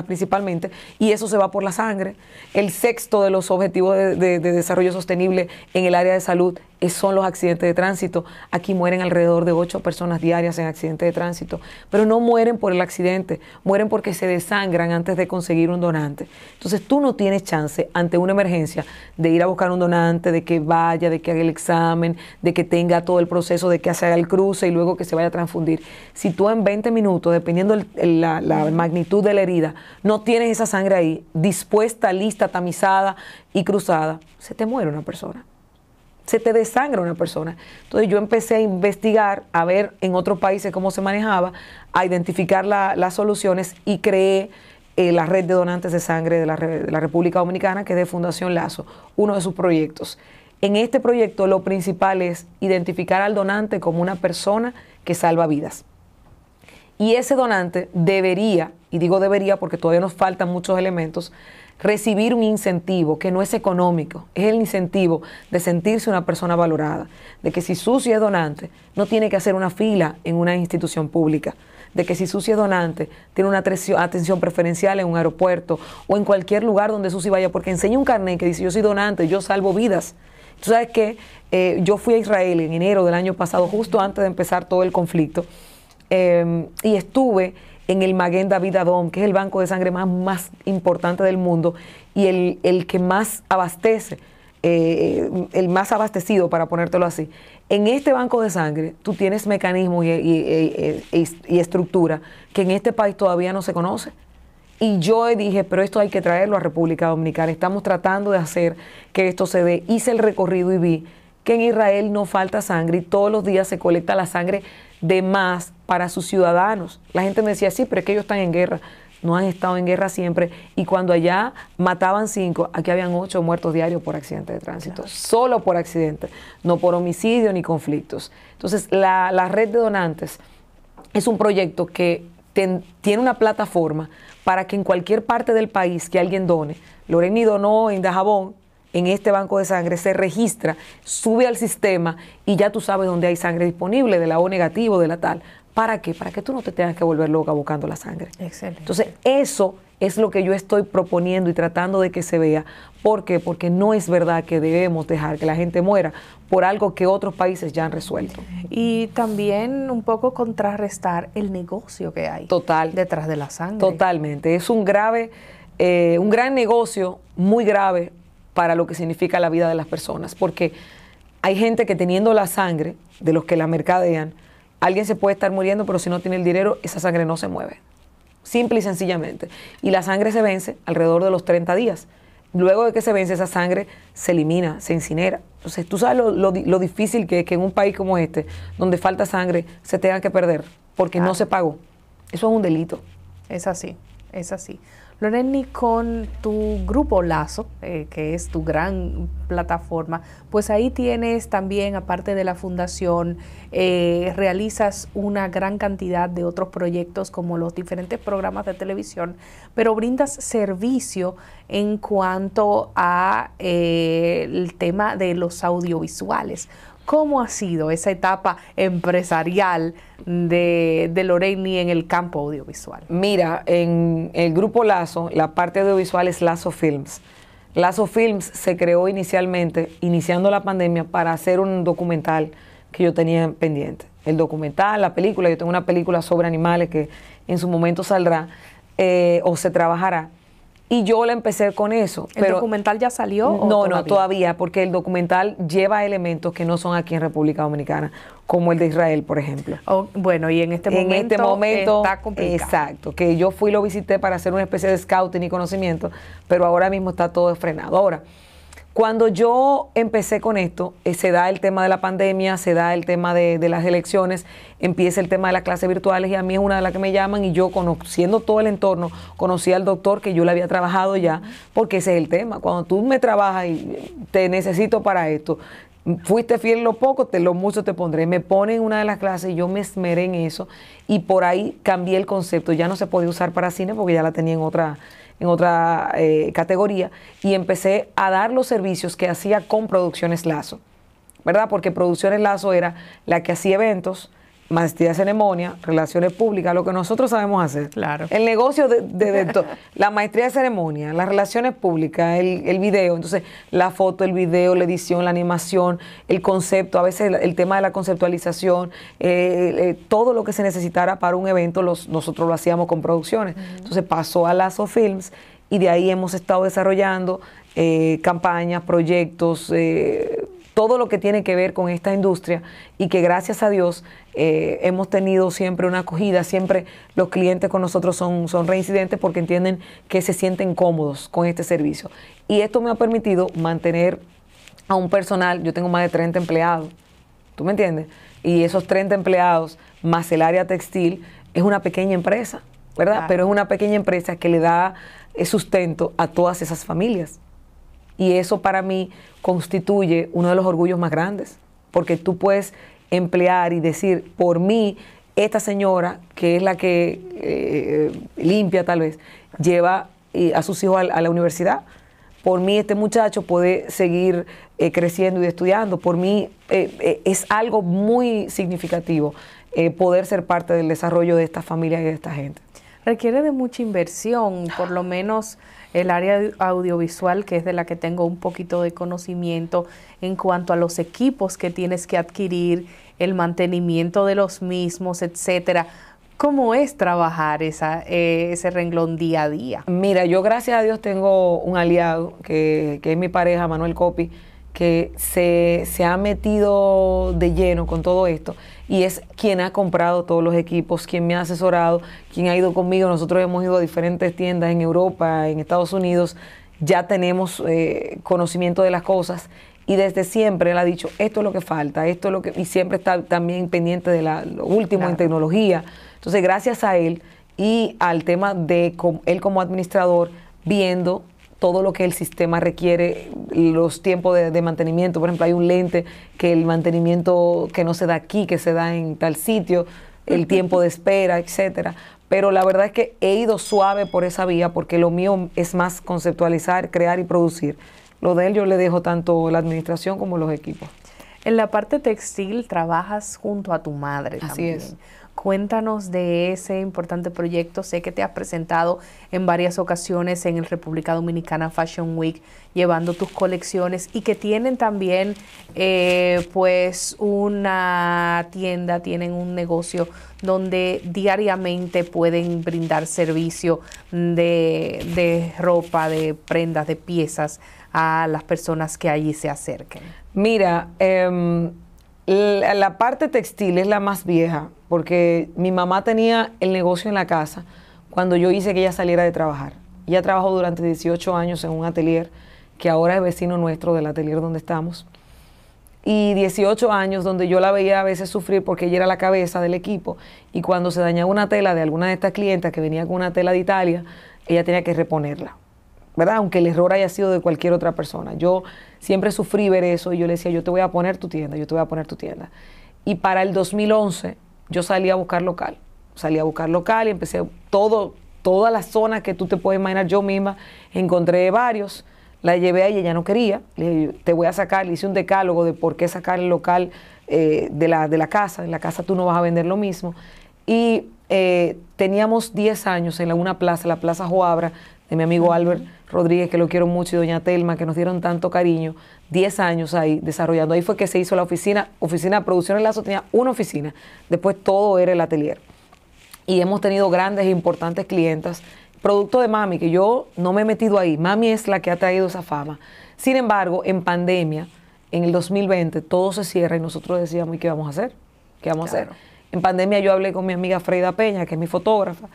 principalmente, y eso se va por la sangre. El sexto de los objetivos de desarrollo sostenible en el área de salud son los accidentes de tránsito. Aquí mueren alrededor de ocho personas diarias en accidentes de tránsito, pero no mueren por el accidente, mueren porque se desangran antes de conseguir un donante. Entonces tú no tienes chance ante una emergencia de ir a buscar un donante, de que vaya, de que haga el examen, de que tenga todo el proceso, de que se haga el cruce y luego que se vaya a transfundir. Si tú en 20 minutos, dependiendo la magnitud de la herida, no tienes esa sangre ahí, dispuesta, lista, tamizada y cruzada, se te muere una persona se te desangra una persona. Entonces yo empecé a investigar, a ver en otros países cómo se manejaba, a identificar las soluciones y creé eh, la red de donantes de sangre de la, de la República Dominicana, que es de Fundación Lazo, uno de sus proyectos. En este proyecto lo principal es identificar al donante como una persona que salva vidas. Y ese donante debería, y digo debería porque todavía nos faltan muchos elementos, recibir un incentivo que no es económico, es el incentivo de sentirse una persona valorada, de que si Susi es donante, no tiene que hacer una fila en una institución pública, de que si Susi es donante, tiene una atención preferencial en un aeropuerto o en cualquier lugar donde Susi vaya, porque enseña un carnet que dice yo soy donante, yo salvo vidas. Tú sabes que eh, yo fui a Israel en enero del año pasado, justo antes de empezar todo el conflicto, Em, y estuve en el Maguen David Adom, que es el banco de sangre más, más importante del mundo y el, que más abastece, eh, eh, el más abastecido, para ponértelo así. En este banco de sangre tú tienes mecanismos y, y estructura que en este país todavía no se conoce. Y yo dije, pero esto hay que traerlo a República Dominicana. Estamos tratando de hacer que esto se dé. Hice el recorrido y vi que en Israel no falta sangre y todos los días se colecta la sangre de más para sus ciudadanos. La gente me decía, sí, pero es que ellos están en guerra. No han estado en guerra siempre. Y cuando allá mataban cinco, aquí habían ocho muertos diarios por accidente de tránsito. Solo por accidente, no por homicidio ni conflictos. Entonces, la, red de donantes es un proyecto que tiene una plataforma para que en cualquier parte del país que alguien done, Loreni donó en Dajabón, en este banco de sangre se registra, sube al sistema y ya tú sabes dónde hay sangre disponible, de la O negativo, de la tal. ¿Para qué? Para que tú no te tengas que volver loca buscando la sangre. Excelente. Entonces, eso es lo que yo estoy proponiendo y tratando de que se vea. ¿Por qué? Porque no es verdad que debemos dejar que la gente muera por algo que otros países ya han resuelto. Y también un poco contrarrestar el negocio que hay detrás de la sangre. Totalmente. Es un grave, eh, un gran negocio, muy grave, para lo que significa la vida de las personas, porque hay gente que teniendo la sangre de los que la mercadean, alguien se puede estar muriendo, pero si no tiene el dinero, esa sangre no se mueve. Simple y sencillamente. Y la sangre se vence alrededor de los 30 días. Luego de que se vence esa sangre, se elimina, se incinera. Entonces, tú sabes lo, difícil que es que en un país como este, donde falta sangre, se tenga que perder porque no ah. se pagó. Eso es un delito. Es así, es así. Lorenny, con tu grupo Lazo, eh, que es tu gran plataforma, pues ahí tienes también, aparte de la fundación, eh, realizas una gran cantidad de otros proyectos como los diferentes programas de televisión, pero brindas servicio en cuanto a eh, el tema de los audiovisuales. ¿Cómo ha sido esa etapa empresarial de, de Loreni en el campo audiovisual? Mira, en el grupo Lazo, la parte audiovisual es Lazo Films. Lazo Films se creó inicialmente, iniciando la pandemia, para hacer un documental que yo tenía pendiente. El documental, la película, yo tengo una película sobre animales que en su momento saldrá eh, o se trabajará. Y yo la empecé con eso. ¿El documental ya salió? No, no, todavía, porque el documental lleva elementos que no son aquí en República Dominicana, como el de Israel, por ejemplo. Oh, bueno, y en este, este momento, este momento está complicado. Exacto, que yo fui y lo visité para hacer una especie de scouting y conocimiento, pero ahora mismo está todo frenado. Ahora, cuando yo empecé con esto, eh, se da el tema de la pandemia, se da el tema de, las elecciones, empieza el tema de las clases virtuales y a mí es una de las que me llaman y yo conociendo todo el entorno, conocí al doctor que yo le había trabajado ya, porque ese es el tema. Cuando tú me trabajas y eh, te necesito para esto, fuiste fiel lo poco, te lo mucho te pondré. Me ponen una de las clases, yo me esmeré en eso y por ahí cambié el concepto. Ya no se podía usar para cine porque ya la tenía en otra en otra eh, categoría, y empecé a dar los servicios que hacía con Producciones Lazo, ¿verdad? Porque Producciones Lazo era la que hacía eventos, maestría de ceremonia, relaciones públicas, lo que nosotros sabemos hacer. Claro. El negocio de, la maestría de ceremonia, las relaciones públicas, el, el, video, entonces la foto, el video, la edición, la animación, el concepto, a veces el, tema de la conceptualización, eh, eh, todo lo que se necesitara para un evento, los, nosotros lo hacíamos con producciones. Entonces pasó a Lazo Films y de ahí hemos estado desarrollando eh, campañas, proyectos, todo lo que tiene que ver con esta industria y que gracias a Dios eh, hemos tenido siempre una acogida, siempre los clientes con nosotros son, son reincidentes porque entienden que se sienten cómodos con este servicio. Y esto me ha permitido mantener a un personal, yo tengo más de 30 empleados, ¿tú me entiendes? Y esos 30 empleados, más el área textil, es una pequeña empresa, ¿verdad? Pero es una pequeña empresa que le da eh, sustento a todas esas familias. Y eso para mí constituye uno de los orgullos más grandes, porque tú puedes emplear y decir, por mí, esta señora, que es la que eh, limpia tal vez, lleva eh, a sus hijos a, la universidad. Por mí este muchacho puede seguir eh, creciendo y estudiando. Por mí es algo muy significativo poder ser parte del desarrollo de esta familia y de esta gente. Requiere de mucha inversión, por lo menos el área audiovisual, que es de la que tengo un poquito de conocimiento en cuanto a los equipos que tienes que adquirir, el mantenimiento de los mismos, etcétera. ¿Cómo es trabajar esa, eh, ese renglón día a día? Mira, yo gracias a Dios tengo un aliado que, que es mi pareja, Manuel Copi, que se, ha metido de lleno con todo esto y es quien ha comprado todos los equipos, quien me ha asesorado, quien ha ido conmigo. Nosotros hemos ido a diferentes tiendas en Europa, en Estados Unidos, ya tenemos eh, conocimiento de las cosas y desde siempre él ha dicho, esto es lo que falta, esto es lo que... Y siempre está también pendiente de lo último en tecnología. Entonces, gracias a él y al tema de él como administrador, viendo todo lo que el sistema requiere, los tiempos de, mantenimiento. Por ejemplo, hay un lente que el mantenimiento que no se da aquí, que se da en tal sitio, el tiempo de espera, etcétera. Pero la verdad es que he ido suave por esa vía porque lo mío es más conceptualizar, crear y producir. Lo de él yo le dejo tanto la administración como los equipos. En la parte textil trabajas junto a tu madre también. es. Cuéntanos de ese importante proyecto. Sé que te has presentado en varias ocasiones en el República Dominicana Fashion Week llevando tus colecciones y que tienen también eh, pues una tienda, tienen un negocio donde diariamente pueden brindar servicio de, ropa, de prendas, de piezas a las personas que allí se acerquen. Mira, em, la, parte textil es la más vieja, porque mi mamá tenía el negocio en la casa cuando yo hice que ella saliera de trabajar. Ella trabajó durante 18 años en un atelier que ahora es vecino nuestro del atelier donde estamos. Y 18 años donde yo la veía a veces sufrir porque ella era la cabeza del equipo y cuando se dañaba una tela de alguna de estas clientas que venía con una tela de Italia, ella tenía que reponerla. ¿verdad? Aunque el error haya sido de cualquier otra persona. Yo siempre sufrí ver eso y yo le decía, yo te voy a poner tu tienda, yo te voy a poner tu tienda. Y para el 2011 yo salí a buscar local, salí a buscar local y empecé todo, todas las zonas que tú te puedes imaginar yo misma, encontré varios, la llevé a ella, ella no quería, le dije, te voy a sacar, le hice un decálogo de por qué sacar el local eh, de, la, casa, en la casa tú no vas a vender lo mismo. Y eh, teníamos 10 años en la, una plaza, la Plaza Joabra, de mi amigo Albert Rodríguez, que lo quiero mucho, y doña Telma, que nos dieron tanto cariño, 10 años ahí desarrollando. Ahí fue que se hizo la oficina, oficina de producción en Lazo tenía una oficina, después todo era el atelier. Y hemos tenido grandes e importantes clientas, producto de Mami, que yo no me he metido ahí, Mami es la que ha traído esa fama. Sin embargo, en pandemia, en el 2020, todo se cierra y nosotros decíamos, ¿y qué vamos a hacer? ¿Qué vamos a hacer? En pandemia yo hablé con mi amiga Freida Peña, que es mi fotógrafa,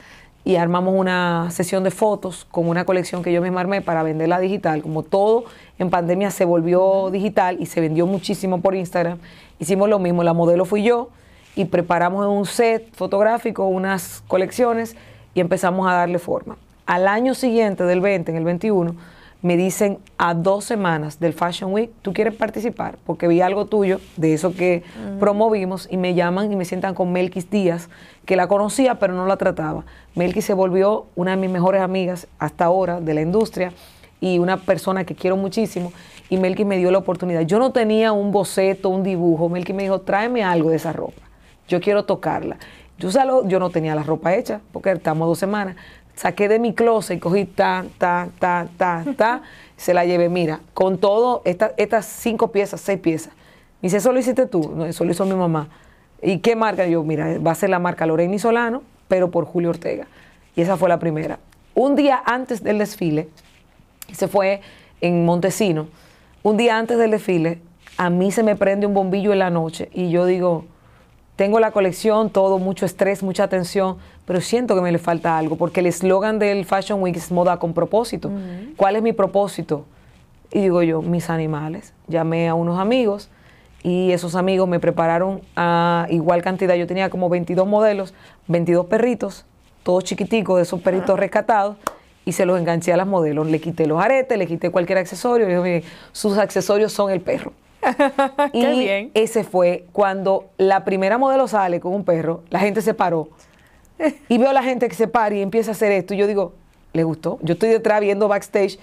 y armamos una sesión de fotos con una colección que yo misma armé para venderla digital. Como todo en pandemia se volvió digital y se vendió muchísimo por Instagram, hicimos lo mismo, la modelo fui yo y preparamos un set fotográfico unas colecciones y empezamos a darle forma. Al año siguiente, del 20, en el 21, me dicen a dos semanas del Fashion Week, tú quieres participar, porque vi algo tuyo de eso que mm. promovimos y me llaman y me sientan con Melquis Díaz, que la conocía pero no la trataba. Melquis se volvió una de mis mejores amigas hasta ahora de la industria y una persona que quiero muchísimo y Melquis me dio la oportunidad. Yo no tenía un boceto, un dibujo, Melquis me dijo, tráeme algo de esa ropa, yo quiero tocarla. Yo, yo no tenía la ropa hecha, porque estamos dos semanas, saqué de mi closet y cogí ta, ta, ta, ta, ta, se la llevé. Mira, con todo, estas cinco piezas, seis piezas. Me dice, eso lo hiciste tú. No, eso lo hizo mi mamá. ¿Y qué marca? yo, mira, va a ser la marca Lorena y Solano, pero por Julio Ortega. Y esa fue la primera. Un día antes del desfile, se fue en Montesino, un día antes del desfile, a mí se me prende un bombillo en la noche y yo digo, tengo la colección, todo, mucho estrés, mucha atención, pero siento que me le falta algo, porque el eslogan del Fashion Week es moda con propósito. ¿Cuál es mi propósito? Y digo yo, mis animales. Llamé a unos amigos y esos amigos me prepararon a igual cantidad. Yo tenía como 22 modelos, 22 perritos, todos chiquiticos, de esos perritos rescatados y se los enganché a las modelos. Le quité los aretes, le quité cualquier accesorio. Le dije, sus accesorios son el perro. y ese fue cuando la primera modelo sale con un perro, la gente se paró. Y veo a la gente que se para y empieza a hacer esto. Y yo digo, ¿le gustó? Yo estoy detrás viendo backstage,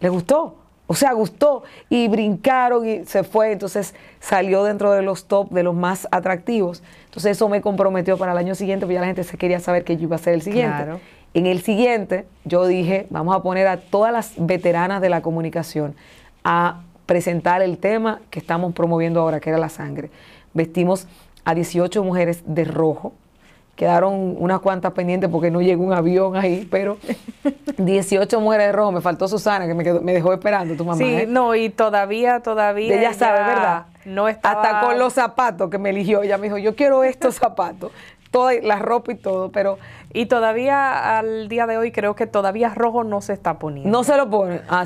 ¿le gustó? O sea, gustó. Y brincaron y se fue. Entonces salió dentro de los top, de los más atractivos. Entonces eso me comprometió para el año siguiente, porque ya la gente se quería saber que yo iba a ser el siguiente. En el siguiente, yo dije, vamos a poner a todas las veteranas de la comunicación a presentar el tema que estamos promoviendo ahora, que era la sangre. Vestimos a 18 mujeres de rojo, quedaron unas cuantas pendientes porque no llegó un avión ahí, pero 18 mujeres de rojo, me faltó Susana que me, me dejó esperando tu mamá. Sí, ¿eh? no, y todavía, todavía. Ella sabe, ¿verdad? No estaba... Hasta con los zapatos que me eligió, ella me dijo, yo quiero estos zapatos, toda la ropa y todo, pero y todavía al día de hoy creo que todavía rojo no se está poniendo. No se lo pone. Ah,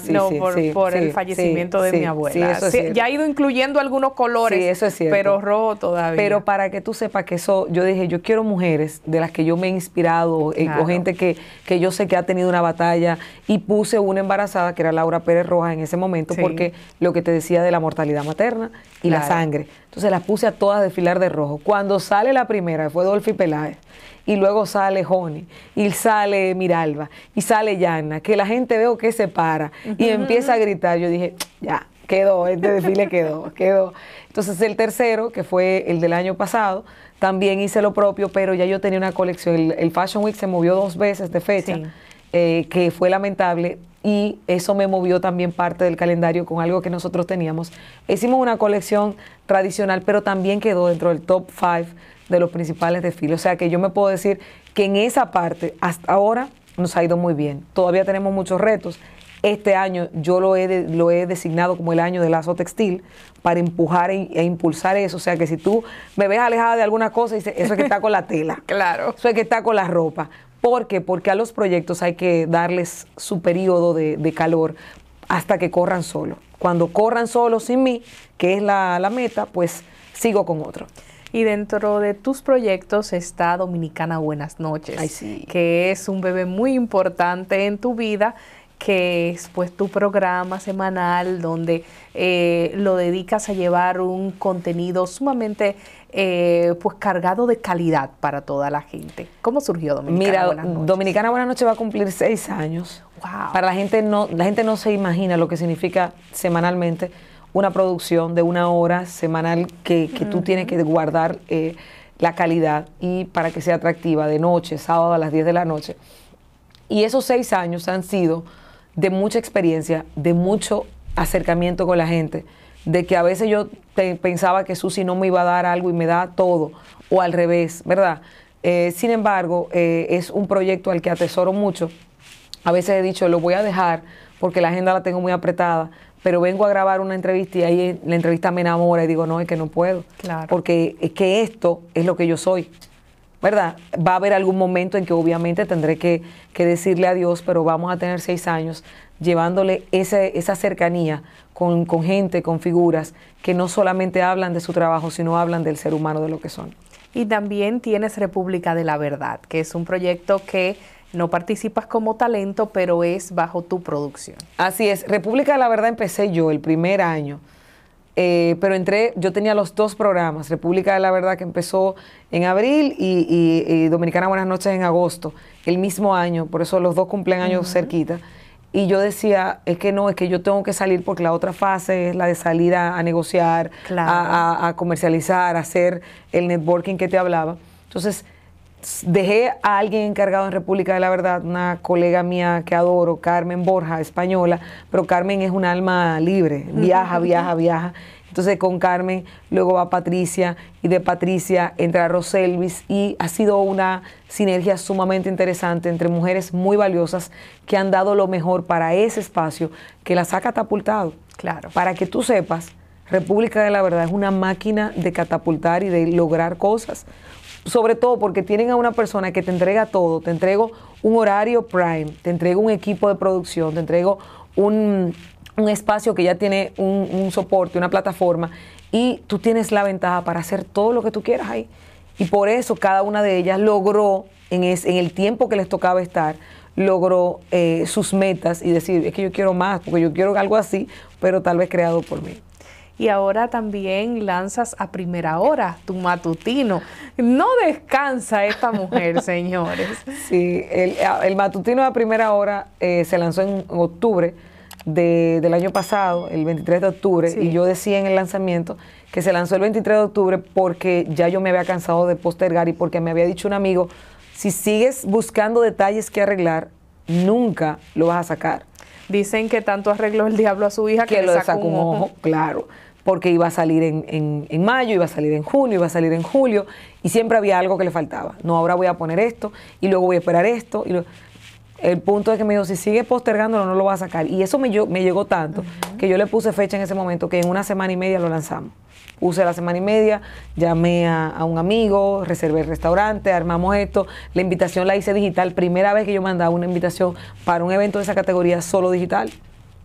por, el fallecimiento de mi abuela. Eso es ya ha ido incluyendo algunos colores, eso es pero rojo todavía. Pero para que tú sepas que eso, yo dije, yo quiero mujeres de las que yo me he inspirado o eh, gente que, yo sé que ha tenido una batalla y puse una embarazada que era Laura Pérez Rojas en ese momento porque lo que te decía de la mortalidad materna y la sangre. Entonces las puse a todas desfilar de rojo. Cuando sale la primera, fue Dolphy Peláez, y luego sale Joni, y sale Miralba, y sale Yana, que la gente veo que se para y empieza a gritar. Yo dije, ya, quedó, este desfile quedó, quedó. Entonces el tercero, que fue el del año pasado, también hice lo propio, pero ya yo tenía una colección. El, Fashion Week se movió dos veces de fecha, eh, que fue lamentable y eso me movió también parte del calendario con algo que nosotros teníamos. Hicimos una colección tradicional, pero también quedó dentro del top five de los principales desfiles. O sea que yo me puedo decir que en esa parte, hasta ahora, nos ha ido muy bien. Todavía tenemos muchos retos. Este año yo lo he, lo he designado como el año del lazo textil para empujar e, e, impulsar eso. O sea que si tú me ves alejada de alguna cosa, dices, eso es que está con la tela. claro. Eso es que está con la ropa. ¿Por qué? Porque a los proyectos hay que darles su periodo de, calor hasta que corran solo. Cuando corran solo sin mí, que es la, meta, pues sigo con otro. Y dentro de tus proyectos está Dominicana Buenas Noches, que es un bebé muy importante en tu vida, que es pues tu programa semanal donde eh, lo dedicas a llevar un contenido sumamente eh, pues cargado de calidad para toda la gente. ¿Cómo surgió Dominicana? Mira, Buenas noches? Dominicana Buenas noches va a cumplir seis años. Wow. Para la gente no, la gente no se imagina lo que significa semanalmente una producción de una hora semanal que, tú tienes que guardar eh, la calidad y para que sea atractiva de noche, sábado a las 10 de la noche. Y esos seis años han sido de mucha experiencia, de mucho acercamiento con la gente, de que a veces yo pensaba que Susi no me iba a dar algo y me da todo, o al revés, ¿verdad? Eh, sin embargo, eh, es un proyecto al que atesoro mucho. A veces he dicho, lo voy a dejar porque la agenda la tengo muy apretada, pero vengo a grabar una entrevista y ahí la entrevista me enamora y digo, no, es que no puedo. Claro. Porque es que esto es lo que yo soy. ¿Verdad? Va a haber algún momento en que obviamente tendré que, decirle adiós, pero vamos a tener seis años llevándole esa cercanía con, gente, con figuras que no solamente hablan de su trabajo, sino hablan del ser humano, de lo que son. Y también tienes República de la Verdad, que es un proyecto que no participas como talento, pero es bajo tu producción. Así es, República de la Verdad empecé yo el primer año. Eh, pero entré, yo tenía los dos programas, República de la Verdad que empezó en abril y, Dominicana Buenas noches en agosto, el mismo año, por eso los dos cumplen años cerquita. Y yo decía, es que no, es que yo tengo que salir porque la otra fase es la de salir a, negociar, a, comercializar, a hacer el networking que te hablaba. Entonces, dejé a alguien encargado en República de la Verdad, una colega mía que adoro, Carmen Borja, española, pero Carmen es un alma libre, viaja, viaja, viaja. Entonces con Carmen, luego va Patricia y de Patricia entra Roselvis y ha sido una sinergia sumamente interesante entre mujeres muy valiosas que han dado lo mejor para ese espacio que las ha catapultado. Claro. Para que tú sepas, República de la Verdad es una máquina de catapultar y de lograr cosas. Sobre todo porque tienen a una persona que te entrega todo. Te entrego un horario prime, te entrego un equipo de producción, te entrego un un espacio que ya tiene un, soporte, una plataforma, y tú tienes la ventaja para hacer todo lo que tú quieras ahí. Y por eso cada una de ellas logró, en, en el tiempo que les tocaba estar, logró eh, sus metas y decir, es que yo quiero más, porque yo quiero algo así, pero tal vez creado por mí. Y ahora también lanzas a primera hora tu matutino. No descansa esta mujer, señores. Sí, el, el, matutino a primera hora eh, se lanzó en octubre del año pasado, el 23 de octubre, y yo decía en el lanzamiento que se lanzó el 23 de octubre porque ya yo me había cansado de postergar y porque me había dicho un amigo, si sigues buscando detalles que arreglar, nunca lo vas a sacar. Dicen que tanto arregló el diablo a su hija que, lo le sacó, un ojo. Claro, porque iba a salir en, mayo, iba a salir en junio, iba a salir en julio, y siempre había algo que le faltaba. No, ahora voy a poner esto, y luego voy a esperar esto. Y lo... El punto es que me dijo, si sigue postergándolo, no lo va a sacar. Y eso me, llegó tanto que yo le puse fecha en ese momento, que en una semana y media lo lanzamos. Puse la semana y media, llamé a, a, un amigo, reservé el restaurante, armamos esto. La invitación la hice digital. Primera vez que yo mandaba una invitación para un evento de esa categoría solo digital.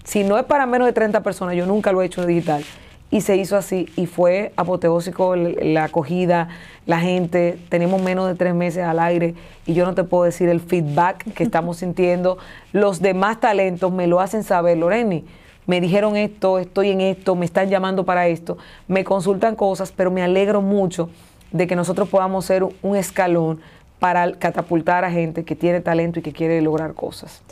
Si no es para menos de 30 personas, yo nunca lo he hecho digital y se hizo así y fue apoteósico la acogida, la gente, tenemos menos de tres meses al aire y yo no te puedo decir el feedback que estamos sintiendo. Los demás talentos me lo hacen saber, Loreni. Me dijeron esto, estoy en esto, me están llamando para esto, me consultan cosas, pero me alegro mucho de que nosotros podamos ser un escalón para catapultar a gente que tiene talento y que quiere lograr cosas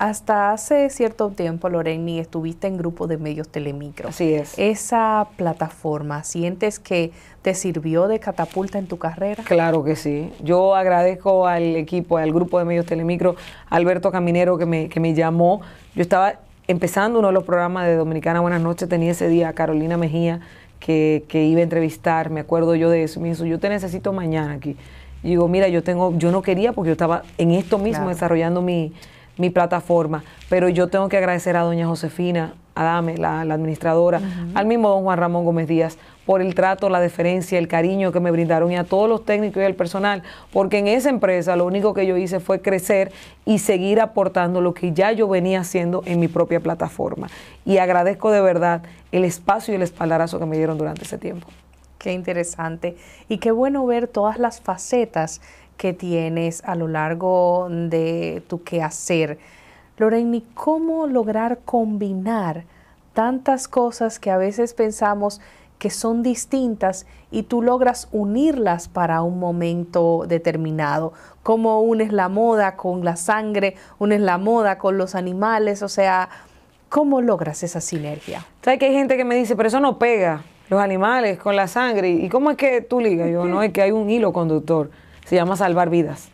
hasta hace cierto tiempo, Loreni, estuviste en grupo de medios Telemicro. Así es. ¿Esa plataforma sientes que te sirvió de catapulta en tu carrera? Claro que sí. Yo agradezco al equipo, al grupo de medios Telemicro, Alberto Caminero que me, llamó. Yo estaba empezando uno de los programas de Dominicana Buenas noches, tenía ese día a Carolina Mejía que, iba a entrevistar, me acuerdo yo de eso. Me dijo, yo te necesito mañana aquí. Y digo, mira, yo tengo, yo no quería porque yo estaba en esto mismo desarrollando mi mi plataforma. Pero yo tengo que agradecer a doña Josefina Adame, la, la administradora, al mismo don Juan Ramón Gómez Díaz, por el trato, la deferencia, el cariño que me brindaron y a todos los técnicos y al personal, porque en esa empresa lo único que yo hice fue crecer y seguir aportando lo que ya yo venía haciendo en mi propia plataforma. Y agradezco de verdad el espacio y el espaldarazo que me dieron durante ese tiempo. Qué interesante y qué bueno ver todas las facetas que tienes a lo largo de tu quehacer. Loreni, ¿cómo lograr combinar tantas cosas que a veces pensamos que son distintas y tú logras unirlas para un momento determinado? ¿Cómo unes la moda con la sangre? ¿Unes la moda con los animales? O sea, ¿cómo logras esa sinergia? Sabes que hay gente que me dice, pero eso no pega los animales con la sangre. ¿Y cómo es que tú ligas? Yo, no, es que hay un hilo conductor se llama salvar vidas.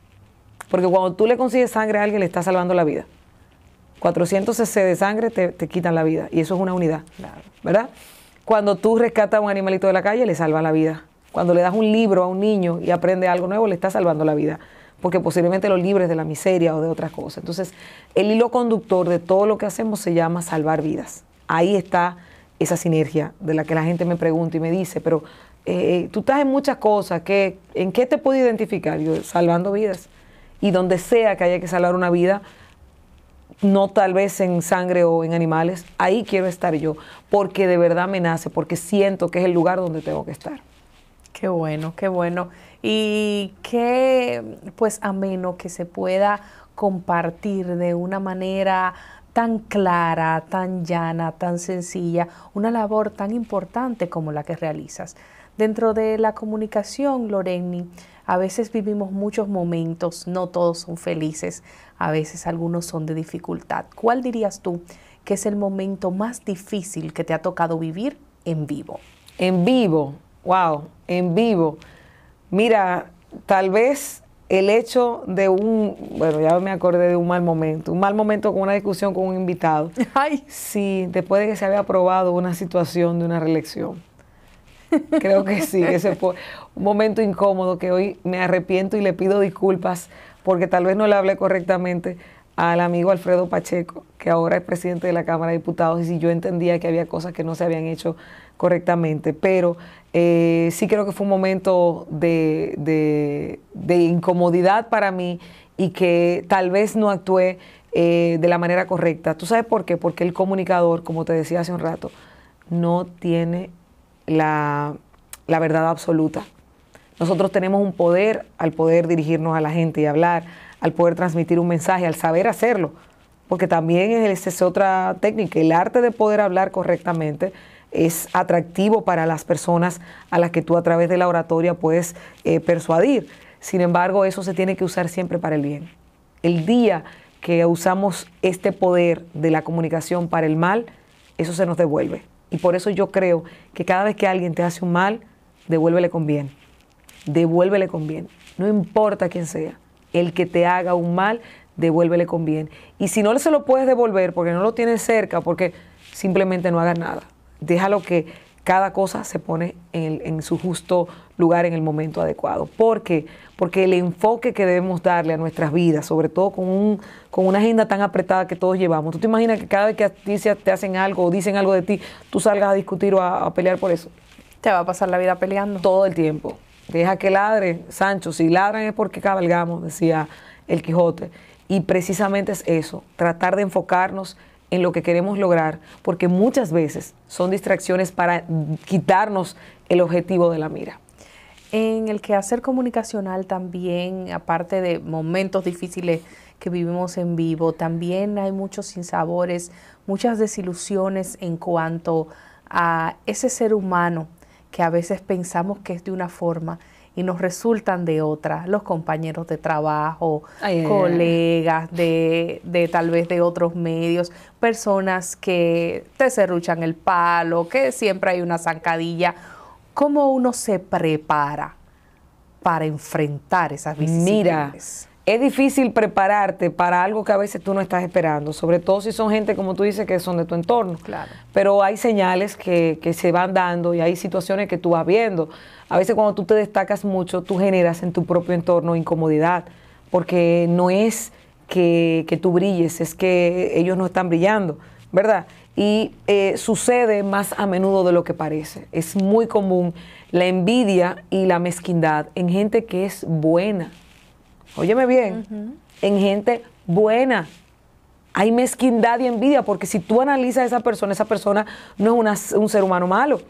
Porque cuando tú le consigues sangre a alguien, le estás salvando la vida. 400 cc de sangre te, quitan la vida y eso es una unidad, ¿verdad? Cuando tú rescatas a un animalito de la calle, le salva la vida. Cuando le das un libro a un niño y aprende algo nuevo, le estás salvando la vida porque posiblemente lo libres de la miseria o de otras cosas. Entonces, el hilo conductor de todo lo que hacemos se llama salvar vidas. Ahí está esa sinergia de la que la gente me pregunta y me dice, pero eh, tú estás en muchas cosas, que, ¿en qué te puedo identificar? Yo, salvando vidas. Y donde sea que haya que salvar una vida, no tal vez en sangre o en animales, ahí quiero estar yo, porque de verdad me nace, porque siento que es el lugar donde tengo que estar. Qué bueno, qué bueno. Y qué, pues, ameno que se pueda compartir de una manera tan clara, tan llana, tan sencilla, una labor tan importante como la que realizas. Dentro de la comunicación, Loreni, a veces vivimos muchos momentos, no todos son felices, a veces algunos son de dificultad. ¿Cuál dirías tú que es el momento más difícil que te ha tocado vivir en vivo? En vivo, wow, en vivo. Mira, tal vez el hecho de un, bueno, ya me acordé de un mal momento, un mal momento con una discusión con un invitado. Ay. Sí, después de que se había aprobado una situación de una reelección. Creo que sí, ese fue un momento incómodo que hoy me arrepiento y le pido disculpas porque tal vez no le hablé correctamente al amigo Alfredo Pacheco, que ahora es presidente de la Cámara de Diputados, y si yo entendía que había cosas que no se habían hecho correctamente, pero eh, sí creo que fue un momento de, incomodidad para mí y que tal vez no actué eh, de la manera correcta. ¿Tú sabes por qué? Porque el comunicador, como te decía hace un rato, no tiene la, verdad absoluta. Nosotros tenemos un poder al poder dirigirnos a la gente y hablar, al poder transmitir un mensaje, al saber hacerlo, porque también es, es otra técnica, el arte de poder hablar correctamente es atractivo para las personas a las que tú a través de la oratoria puedes eh, persuadir. Sin embargo, eso se tiene que usar siempre para el bien. El día que usamos este poder de la comunicación para el mal, eso se nos devuelve. Y por eso yo creo que cada vez que alguien te hace un mal, devuélvele con bien. Devuélvele con bien. No importa quién sea. El que te haga un mal, devuélvele con bien. Y si no se lo puedes devolver porque no lo tienes cerca, porque simplemente no hagas nada déjalo que cada cosa se pone en, su justo lugar en el momento adecuado. ¿Por qué? Porque el enfoque que debemos darle a nuestras vidas, sobre todo con, un, con una agenda tan apretada que todos llevamos, tú te imaginas que cada vez que a te hacen algo o dicen algo de ti, tú salgas a discutir o a, a pelear por eso. Te va a pasar la vida peleando. Todo el tiempo. Deja que ladren, Sancho, si ladran es porque cabalgamos, decía el Quijote. Y precisamente es eso, tratar de enfocarnos en lo que queremos lograr, porque muchas veces son distracciones para quitarnos el objetivo de la mira. En el quehacer comunicacional también, aparte de momentos difíciles que vivimos en vivo, también hay muchos sinsabores, muchas desilusiones en cuanto a ese ser humano que a veces pensamos que es de una forma y nos resultan de otras, los compañeros de trabajo, colegas De, de, tal vez de otros medios, personas que te cerruchan el palo, que siempre hay una zancadilla. ¿Cómo uno se prepara para enfrentar esas vicisitudes? Mira, es difícil prepararte para algo que a veces tú no estás esperando, sobre todo si son gente, como tú dices, que son de tu entorno. Claro. Pero hay señales que, se van dando y hay situaciones que tú vas viendo. A veces cuando tú te destacas mucho, tú generas en tu propio entorno incomodidad, porque no es que, tú brilles, es que ellos no están brillando, ¿verdad? Y eh, sucede más a menudo de lo que parece. Es muy común la envidia y la mezquindad en gente que es buena óyeme bien, en gente buena. Hay mezquindad y envidia, porque si tú analizas a esa persona, esa persona no es un ser humano malo.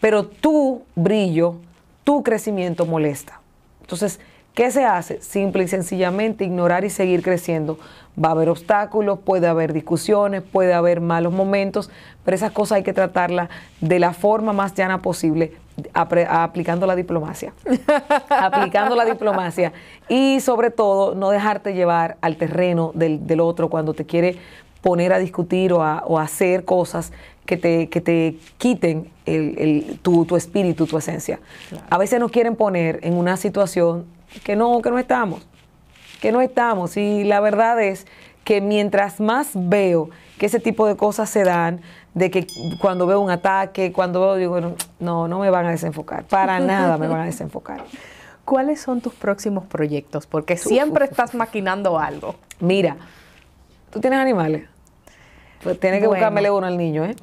Pero tu brillo, tu crecimiento molesta. Entonces, ¿Qué se hace? Simple y sencillamente ignorar y seguir creciendo. Va a haber obstáculos, puede haber discusiones, puede haber malos momentos, pero esas cosas hay que tratarlas de la forma más llana posible aplicando la diplomacia. aplicando la diplomacia. Y sobre todo, no dejarte llevar al terreno del, otro cuando te quiere poner a discutir o a, hacer cosas que te, quiten tu, espíritu, tu esencia. A veces nos quieren poner en una situación que no, que no estamos, que no estamos. Y la verdad es que mientras más veo que ese tipo de cosas se dan, de que cuando veo un ataque, cuando veo, digo, no, no me van a desenfocar, para nada me van a desenfocar. ¿Cuáles son tus próximos proyectos? Porque siempre estás maquinando algo. Mira, tú tienes animales. Pues tienes que buscarmele uno al niño, ¿eh?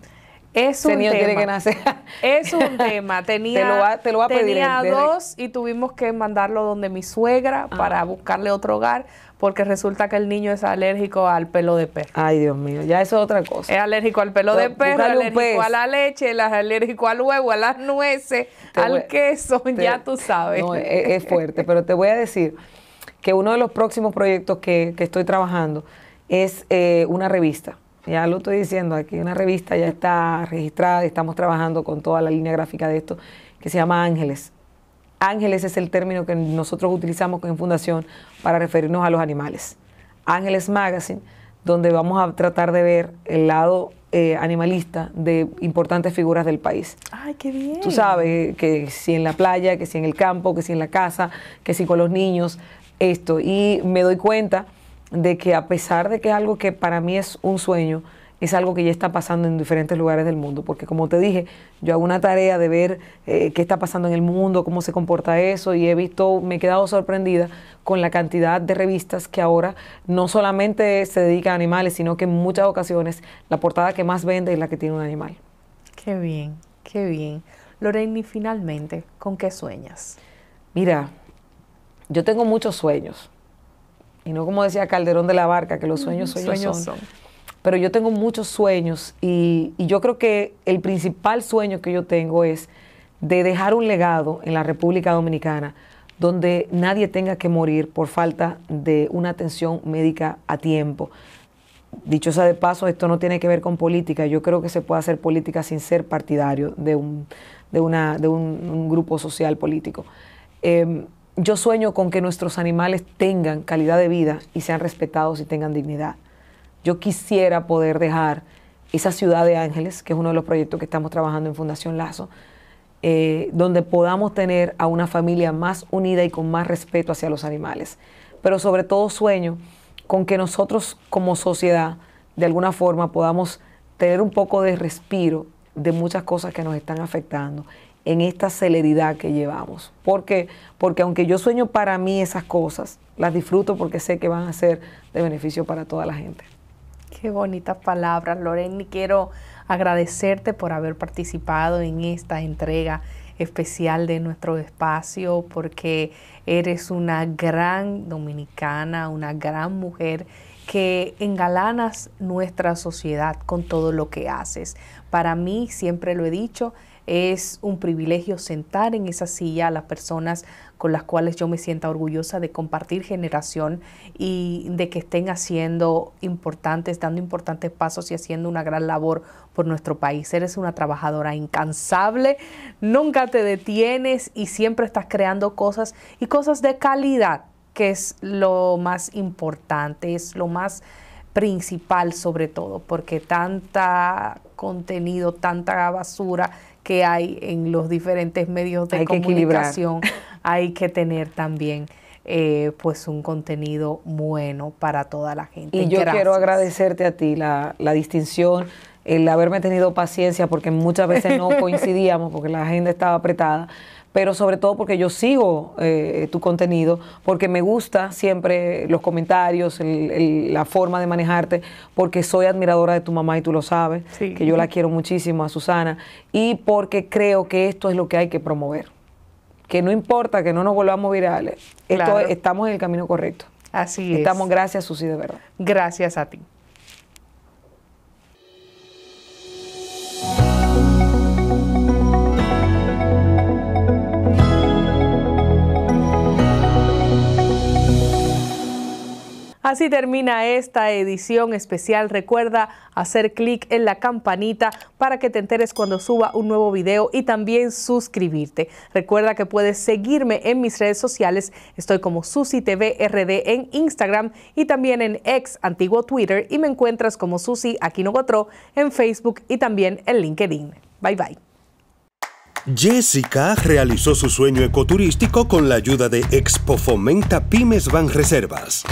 Es un tema. que nacer. Es un tema. Tenía, lo a pedir tenía dos y tuvimos que mandarlo donde mi suegra ah. para buscarle otro hogar porque resulta que el niño es alérgico al pelo de perro. Ay, Dios mío, ya eso es otra cosa. Es alérgico al pelo de perro, alérgico a la leche, es alérgico al huevo, a las nueces, al queso, ya tú sabes. No, es, fuerte. Pero te voy a decir que uno de los próximos proyectos que, que estoy trabajando es eh, una revista. Ya lo estoy diciendo aquí, una revista ya está registrada y estamos trabajando con toda la línea gráfica de esto, que se llama Ángeles. Ángeles es el término que nosotros utilizamos en Fundación para referirnos a los animales. Ángeles Magazine, donde vamos a tratar de ver el lado eh, animalista de importantes figuras del país. ¡Ay, qué bien! Tú sabes que si en la playa, que si en el campo, que si en la casa, que si con los niños, esto. Y me doy cuenta de que a pesar de que es algo que para mí es un sueño, es algo que ya está pasando en diferentes lugares del mundo, porque como te dije, yo hago una tarea de ver eh, qué está pasando en el mundo, cómo se comporta eso, y he visto, me he quedado sorprendida con la cantidad de revistas que ahora no solamente se dedican a animales, sino que en muchas ocasiones la portada que más vende es la que tiene un animal. Qué bien, qué bien. y finalmente, ¿con qué sueñas? Mira, yo tengo muchos sueños. Y no como decía Calderón de la Barca, que los sueños, son sueños pero yo tengo muchos sueños y, yo creo que el principal sueño que yo tengo es de dejar un legado en la República Dominicana donde nadie tenga que morir por falta de una atención médica a tiempo. Dicho sea de paso, esto no tiene que ver con política. Yo creo que se puede hacer política sin ser partidario de un, de un, grupo social político. Em, yo sueño con que nuestros animales tengan calidad de vida y sean respetados y tengan dignidad. Yo quisiera poder dejar esa ciudad de Ángeles, que es uno de los proyectos que estamos trabajando en Fundación Lazo, eh, donde podamos tener a una familia más unida y con más respeto hacia los animales. Pero sobre todo sueño con que nosotros como sociedad, de alguna forma, podamos tener un poco de respiro de muchas cosas que nos están afectando en esta celeridad que llevamos. porque Porque aunque yo sueño para mí esas cosas, las disfruto porque sé que van a ser de beneficio para toda la gente. Qué bonitas palabras, Loren. Y quiero agradecerte por haber participado en esta entrega especial de nuestro espacio, porque eres una gran dominicana, una gran mujer que engalanas nuestra sociedad con todo lo que haces. Para mí, siempre lo he dicho, es un privilegio sentar en esa silla a las personas con las cuales yo me siento orgullosa de compartir generación y de que estén haciendo importantes, dando importantes pasos y haciendo una gran labor por nuestro país. Eres una trabajadora incansable, nunca te detienes y siempre estás creando cosas y cosas de calidad, que es lo más importante, es lo más principal sobre todo, porque tanta contenido, tanta basura que hay en los diferentes medios de comunicación, hay que tener también eh, pues un contenido bueno para toda la gente. Y yo quiero agradecerte a ti la, la distinción, el haberme tenido paciencia, porque muchas veces no coincidíamos, porque la agenda estaba apretada pero sobre todo porque yo sigo eh, tu contenido, porque me gusta siempre los comentarios, el, la forma de manejarte, porque soy admiradora de tu mamá y tú lo sabes, que yo la quiero muchísimo a Susana, y porque creo que esto es lo que hay que promover. Que no importa que no nos volvamos virales, estamos en el camino correcto. Así es. Estamos, gracias Susi, de verdad. Gracias a ti. Así termina esta edición especial. Recuerda hacer clic en la campanita para que te enteres cuando suba un nuevo video y también suscribirte. Recuerda que puedes seguirme en mis redes sociales. Estoy como SusiTVRD en Instagram y también en ex antiguo Twitter y me encuentras como Susi Aquino en Facebook y también en LinkedIn. Bye bye. Jessica realizó su sueño ecoturístico con la ayuda de Expo Fomenta Pymes Van Reservas.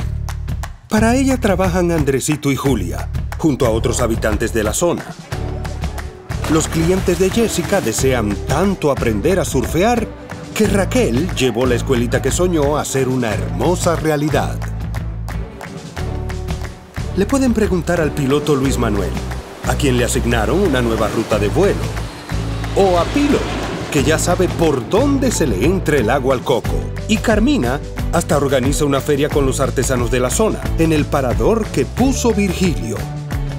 Para ella trabajan Andresito y Julia, junto a otros habitantes de la zona. Los clientes de Jessica desean tanto aprender a surfear que Raquel llevó la escuelita que soñó a ser una hermosa realidad. Le pueden preguntar al piloto Luis Manuel, a quien le asignaron una nueva ruta de vuelo, o a Pilo, que ya sabe por dónde se le entra el agua al coco. Y Carmina hasta organiza una feria con los artesanos de la zona, en el parador que puso Virgilio.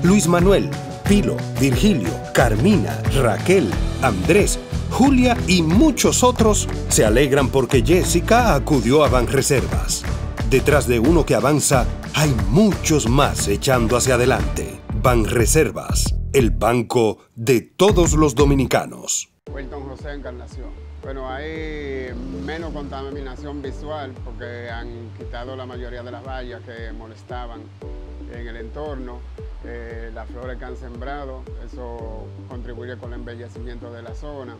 Luis Manuel, Pilo, Virgilio, Carmina, Raquel, Andrés, Julia y muchos otros se alegran porque Jessica acudió a Banreservas. Detrás de uno que avanza, hay muchos más echando hacia adelante. Banreservas, el banco de todos los dominicanos. Wilton José Encarnación. Bueno, hay menos contaminación visual porque han quitado la mayoría de las vallas que molestaban en el entorno. Eh, las flores que han sembrado, eso contribuye con el embellecimiento de la zona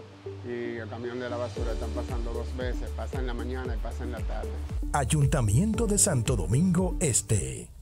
y el camión de la basura están pasando dos veces, pasa en la mañana y pasa en la tarde. Ayuntamiento de Santo Domingo Este.